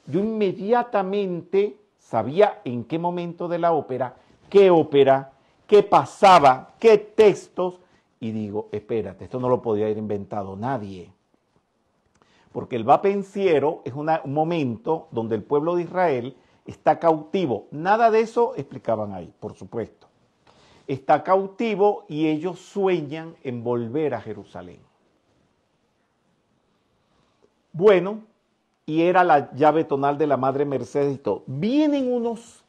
A: Yo inmediatamente sabía en qué momento de la ópera, qué ópera, qué pasaba, qué textos, y digo, espérate, esto no lo podía haber inventado nadie. Porque el vapenciero es un momento donde el pueblo de Israel está cautivo. Nada de eso explicaban ahí, por supuesto está cautivo y ellos sueñan en volver a Jerusalén. Bueno, y era la llave tonal de la Madre Mercedes y todo. Vienen unos,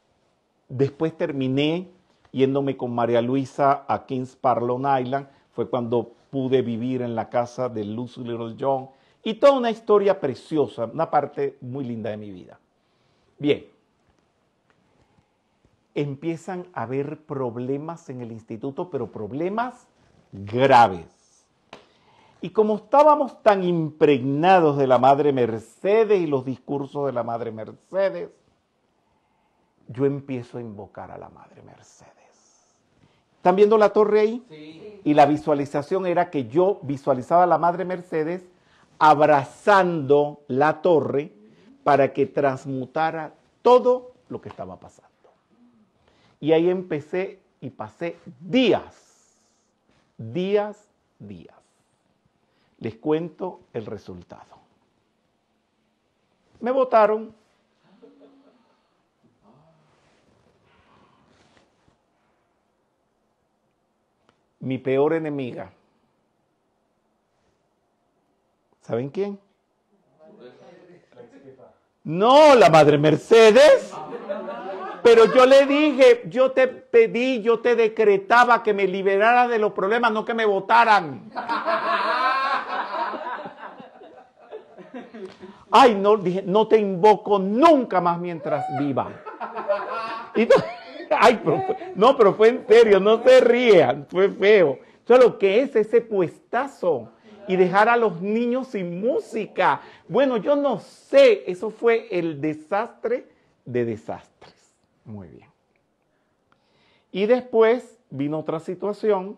A: después terminé yéndome con María Luisa a Kings Parlon Island, fue cuando pude vivir en la casa de Lucy Little John, y toda una historia preciosa, una parte muy linda de mi vida. Bien, empiezan a haber problemas en el instituto, pero problemas graves. Y como estábamos tan impregnados de la Madre Mercedes y los discursos de la Madre Mercedes, yo empiezo a invocar a la Madre Mercedes. ¿Están viendo la torre ahí? Sí. Y la visualización era que yo visualizaba a la Madre Mercedes abrazando la torre para que transmutara todo lo que estaba pasando. Y ahí empecé y pasé días, días, días. Les cuento el resultado. Me votaron. Mi peor enemiga. ¿Saben quién? No, la madre Mercedes. Pero yo le dije, yo te pedí, yo te decretaba que me liberara de los problemas, no que me votaran. Ay, no, dije, no te invoco nunca más mientras viva. ay, pero fue, no, pero fue en serio, no se rían, fue feo. Solo que es ese puestazo y dejar a los niños sin música. Bueno, yo no sé, eso fue el desastre de desastres. Muy bien. Y después vino otra situación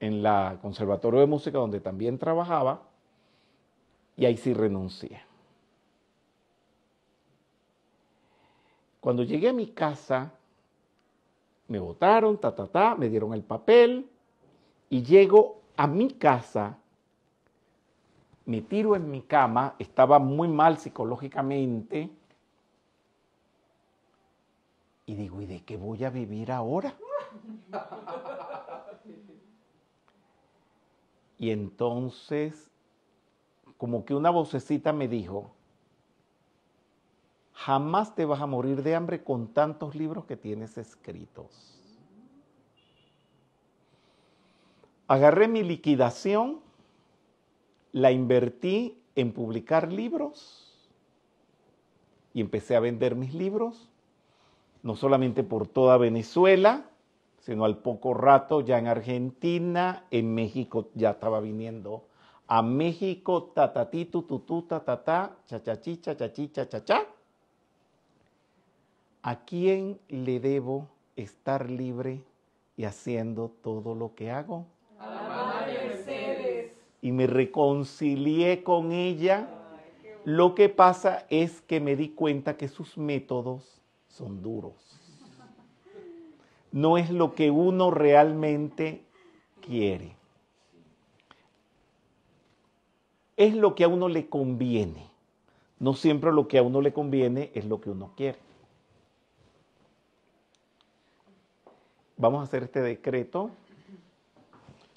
A: en la Conservatorio de Música donde también trabajaba y ahí sí renuncié. Cuando llegué a mi casa, me votaron, ta, ta, ta, me dieron el papel y llego a mi casa, me tiro en mi cama, estaba muy mal psicológicamente, y digo, ¿y de qué voy a vivir ahora? Y entonces, como que una vocecita me dijo, jamás te vas a morir de hambre con tantos libros que tienes escritos. Agarré mi liquidación, la invertí en publicar libros y empecé a vender mis libros no solamente por toda Venezuela, sino al poco rato ya en Argentina, en México ya estaba viniendo a México, tatatitu, tututú, cha chicha cha chachachá. ¿A quién le debo estar libre y haciendo todo lo que hago?
B: A la Madre Mercedes.
A: Y me reconcilié con ella. Lo que pasa es que me di cuenta que sus métodos son duros. No es lo que uno realmente quiere. Es lo que a uno le conviene. No siempre lo que a uno le conviene es lo que uno quiere. Vamos a hacer este decreto.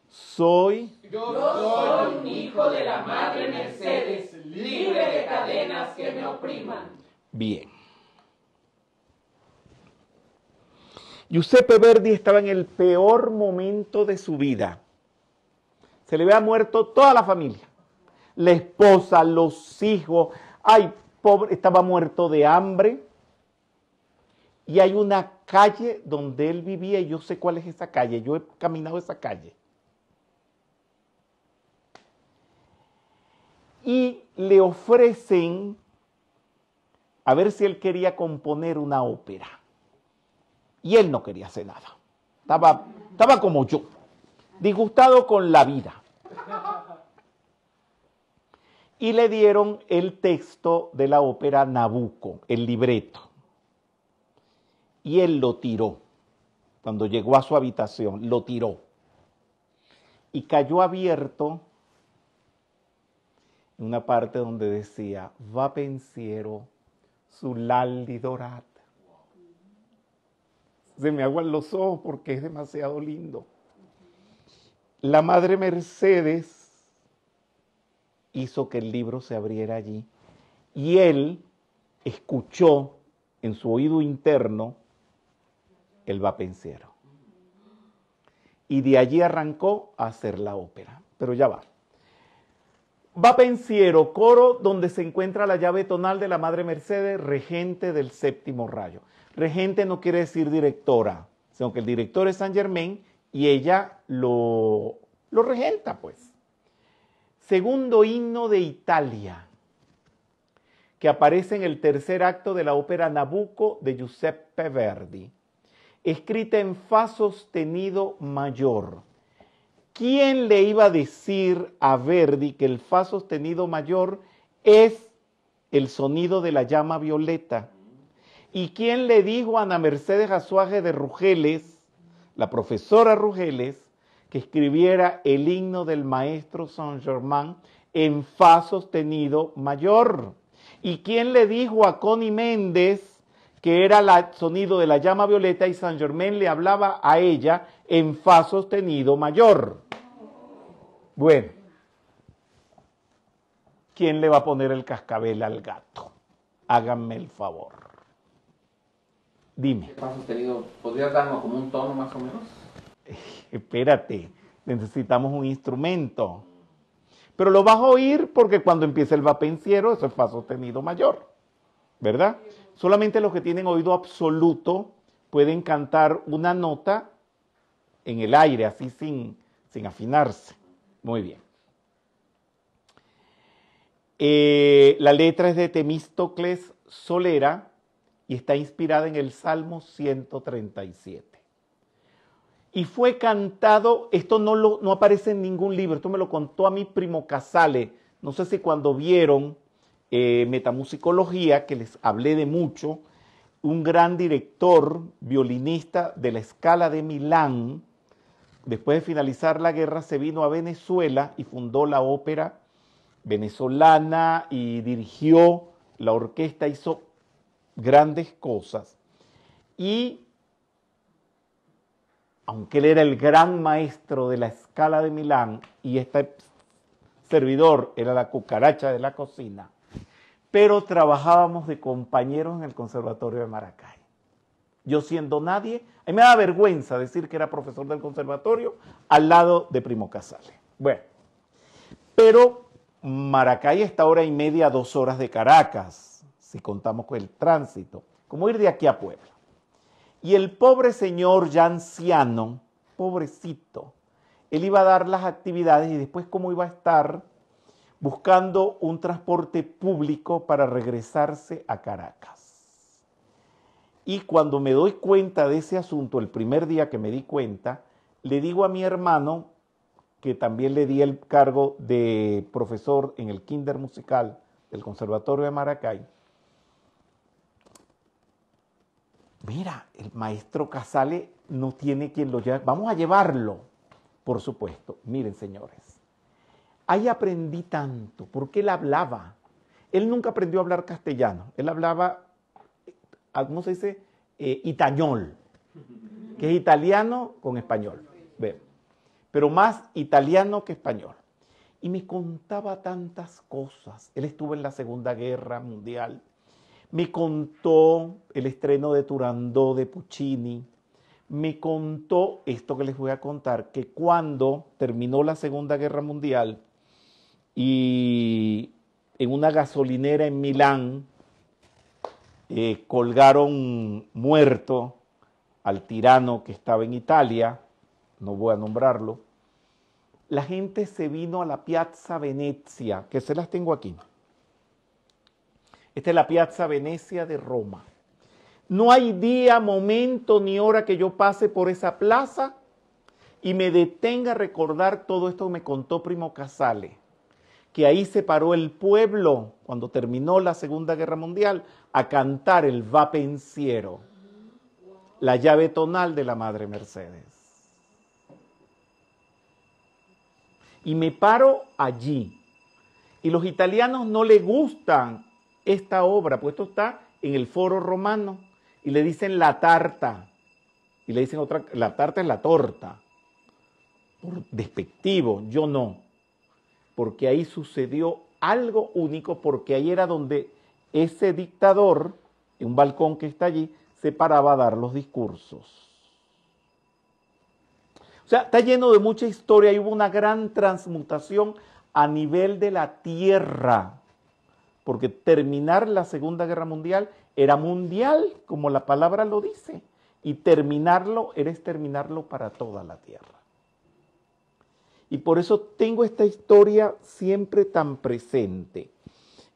A: Soy.
B: Yo soy un hijo de la Madre Mercedes, libre de cadenas que me opriman. Bien.
A: Giuseppe Verdi estaba en el peor momento de su vida. Se le había muerto toda la familia. La esposa, los hijos. Ay, pobre, estaba muerto de hambre. Y hay una calle donde él vivía y yo sé cuál es esa calle. Yo he caminado esa calle. Y le ofrecen a ver si él quería componer una ópera. Y él no quería hacer nada. Estaba, estaba como yo, disgustado con la vida. Y le dieron el texto de la ópera Nabucco, el libreto. Y él lo tiró. Cuando llegó a su habitación, lo tiró. Y cayó abierto en una parte donde decía, va pensiero su laldidorat se me aguan los ojos porque es demasiado lindo. La Madre Mercedes hizo que el libro se abriera allí y él escuchó en su oído interno el pensiero Y de allí arrancó a hacer la ópera. Pero ya va. Vapenciero, coro donde se encuentra la llave tonal de la Madre Mercedes, regente del séptimo rayo. Regente no quiere decir directora, sino que el director es Saint Germain y ella lo, lo regenta, pues. Segundo himno de Italia, que aparece en el tercer acto de la ópera Nabucco de Giuseppe Verdi, escrita en fa sostenido mayor. ¿Quién le iba a decir a Verdi que el fa sostenido mayor es el sonido de la llama violeta? ¿Y quién le dijo a Ana Mercedes Azuaje de Rugeles, la profesora Rugeles, que escribiera el himno del maestro Saint Germain en fa sostenido mayor? ¿Y quién le dijo a Connie Méndez que era el sonido de la llama violeta y Saint Germain le hablaba a ella en fa sostenido mayor? Bueno, ¿quién le va a poner el cascabel al gato? Háganme el favor. Dime. ¿Podrías darnos como un tono más o menos? Espérate, necesitamos un instrumento. Pero lo vas a oír porque cuando empieza el vapenciero, eso es fa sostenido mayor, ¿verdad? Solamente los que tienen oído absoluto pueden cantar una nota en el aire, así sin, sin afinarse. Muy bien. Eh, la letra es de Temístocles Solera y está inspirada en el Salmo 137. Y fue cantado, esto no, no aparece en ningún libro, esto me lo contó a mi primo Casale, no sé si cuando vieron eh, Metamusicología, que les hablé de mucho, un gran director violinista de la escala de Milán, después de finalizar la guerra se vino a Venezuela y fundó la ópera venezolana y dirigió la orquesta, hizo grandes cosas. Y aunque él era el gran maestro de la escala de Milán y este servidor era la cucaracha de la cocina, pero trabajábamos de compañeros en el Conservatorio de Maracay. Yo siendo nadie, a mí me da vergüenza decir que era profesor del conservatorio al lado de Primo Casale Bueno, pero Maracay está hora y media, dos horas de Caracas si contamos con el tránsito, como ir de aquí a Puebla. Y el pobre señor ya anciano, pobrecito, él iba a dar las actividades y después cómo iba a estar buscando un transporte público para regresarse a Caracas. Y cuando me doy cuenta de ese asunto, el primer día que me di cuenta, le digo a mi hermano, que también le di el cargo de profesor en el kinder musical del Conservatorio de Maracay, mira, el maestro Casale no tiene quien lo lleve, vamos a llevarlo, por supuesto. Miren, señores, ahí aprendí tanto, porque él hablaba. Él nunca aprendió a hablar castellano, él hablaba, ah, ¿cómo se dice? Eh, itañol, que es italiano con español, pero más italiano que español. Y me contaba tantas cosas. Él estuvo en la Segunda Guerra Mundial, me contó el estreno de Turandó de Puccini, me contó esto que les voy a contar, que cuando terminó la Segunda Guerra Mundial y en una gasolinera en Milán eh, colgaron muerto al tirano que estaba en Italia, no voy a nombrarlo, la gente se vino a la Piazza Venezia, que se las tengo aquí. Esta es la Piazza Venecia de Roma. No hay día, momento ni hora que yo pase por esa plaza y me detenga a recordar todo esto que me contó Primo Casale, que ahí se paró el pueblo cuando terminó la Segunda Guerra Mundial a cantar el va pensiero, la llave tonal de la Madre Mercedes. Y me paro allí. Y los italianos no le gustan esta obra, pues esto está en el foro romano y le dicen la tarta. Y le dicen otra, la tarta es la torta. Por despectivo, yo no. Porque ahí sucedió algo único, porque ahí era donde ese dictador, en un balcón que está allí, se paraba a dar los discursos. O sea, está lleno de mucha historia y hubo una gran transmutación a nivel de la tierra porque terminar la Segunda Guerra Mundial era mundial, como la palabra lo dice, y terminarlo era terminarlo para toda la tierra. Y por eso tengo esta historia siempre tan presente.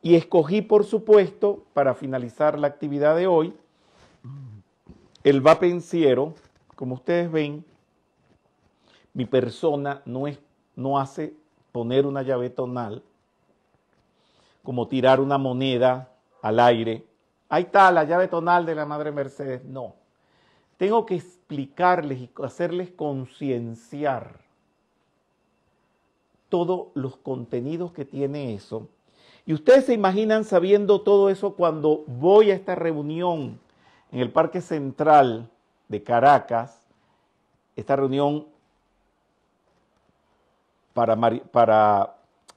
A: Y escogí, por supuesto, para finalizar la actividad de hoy, el vapenciero. Como ustedes ven, mi persona no, es, no hace poner una llave tonal, como tirar una moneda al aire. Ahí está la llave tonal de la Madre Mercedes. No. Tengo que explicarles y hacerles concienciar todos los contenidos que tiene eso. Y ustedes se imaginan sabiendo todo eso cuando voy a esta reunión en el Parque Central de Caracas, esta reunión para, Lucy para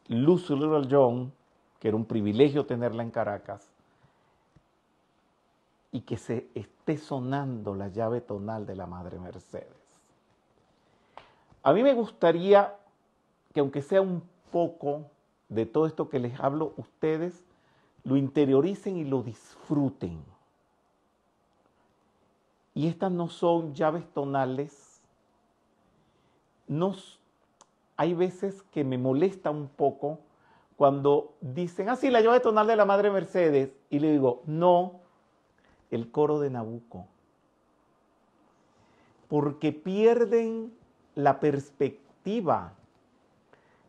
A: Little John, que era un privilegio tenerla en Caracas, y que se esté sonando la llave tonal de la Madre Mercedes. A mí me gustaría que aunque sea un poco de todo esto que les hablo, ustedes lo interioricen y lo disfruten. Y estas no son llaves tonales. hay veces que me molesta un poco cuando dicen, así ah, sí, la llave tonal de la Madre Mercedes, y le digo, no, el coro de Nabucco. Porque pierden la perspectiva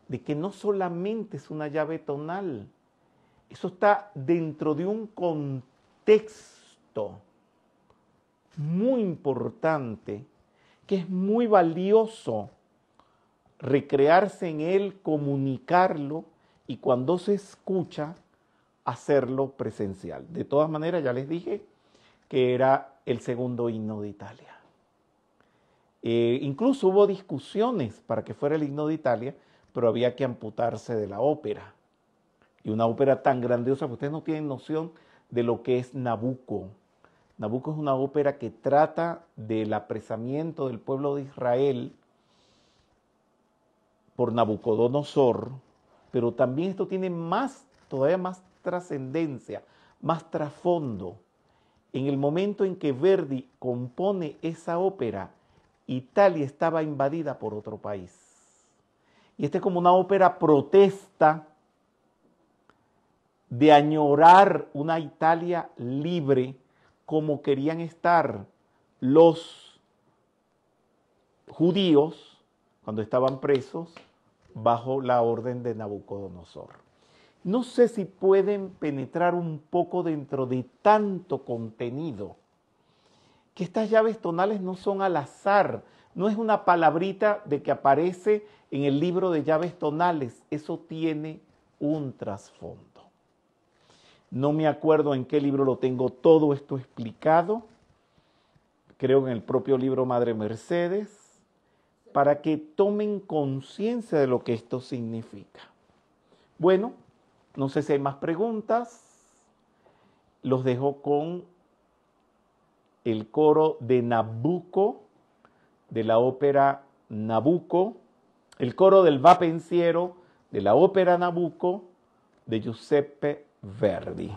A: de que no solamente es una llave tonal, eso está dentro de un contexto muy importante, que es muy valioso recrearse en él, comunicarlo y cuando se escucha, hacerlo presencial. De todas maneras, ya les dije que era el segundo himno de Italia. Eh, incluso hubo discusiones para que fuera el himno de Italia, pero había que amputarse de la ópera. Y una ópera tan grandiosa, que pues ustedes no tienen noción de lo que es Nabucco. Nabucco es una ópera que trata del apresamiento del pueblo de Israel por Nabucodonosor, pero también esto tiene más, todavía más trascendencia, más trasfondo. En el momento en que Verdi compone esa ópera, Italia estaba invadida por otro país. Y esta es como una ópera protesta de añorar una Italia libre como querían estar los judíos cuando estaban presos bajo la orden de Nabucodonosor. No sé si pueden penetrar un poco dentro de tanto contenido, que estas llaves tonales no son al azar, no es una palabrita de que aparece en el libro de llaves tonales, eso tiene un trasfondo. No me acuerdo en qué libro lo tengo todo esto explicado, creo en el propio libro Madre Mercedes, para que tomen conciencia de lo que esto significa. Bueno, no sé si hay más preguntas. Los dejo con el coro de Nabucco, de la ópera Nabucco, el coro del Vapenciero, de la ópera Nabucco, de Giuseppe Verdi.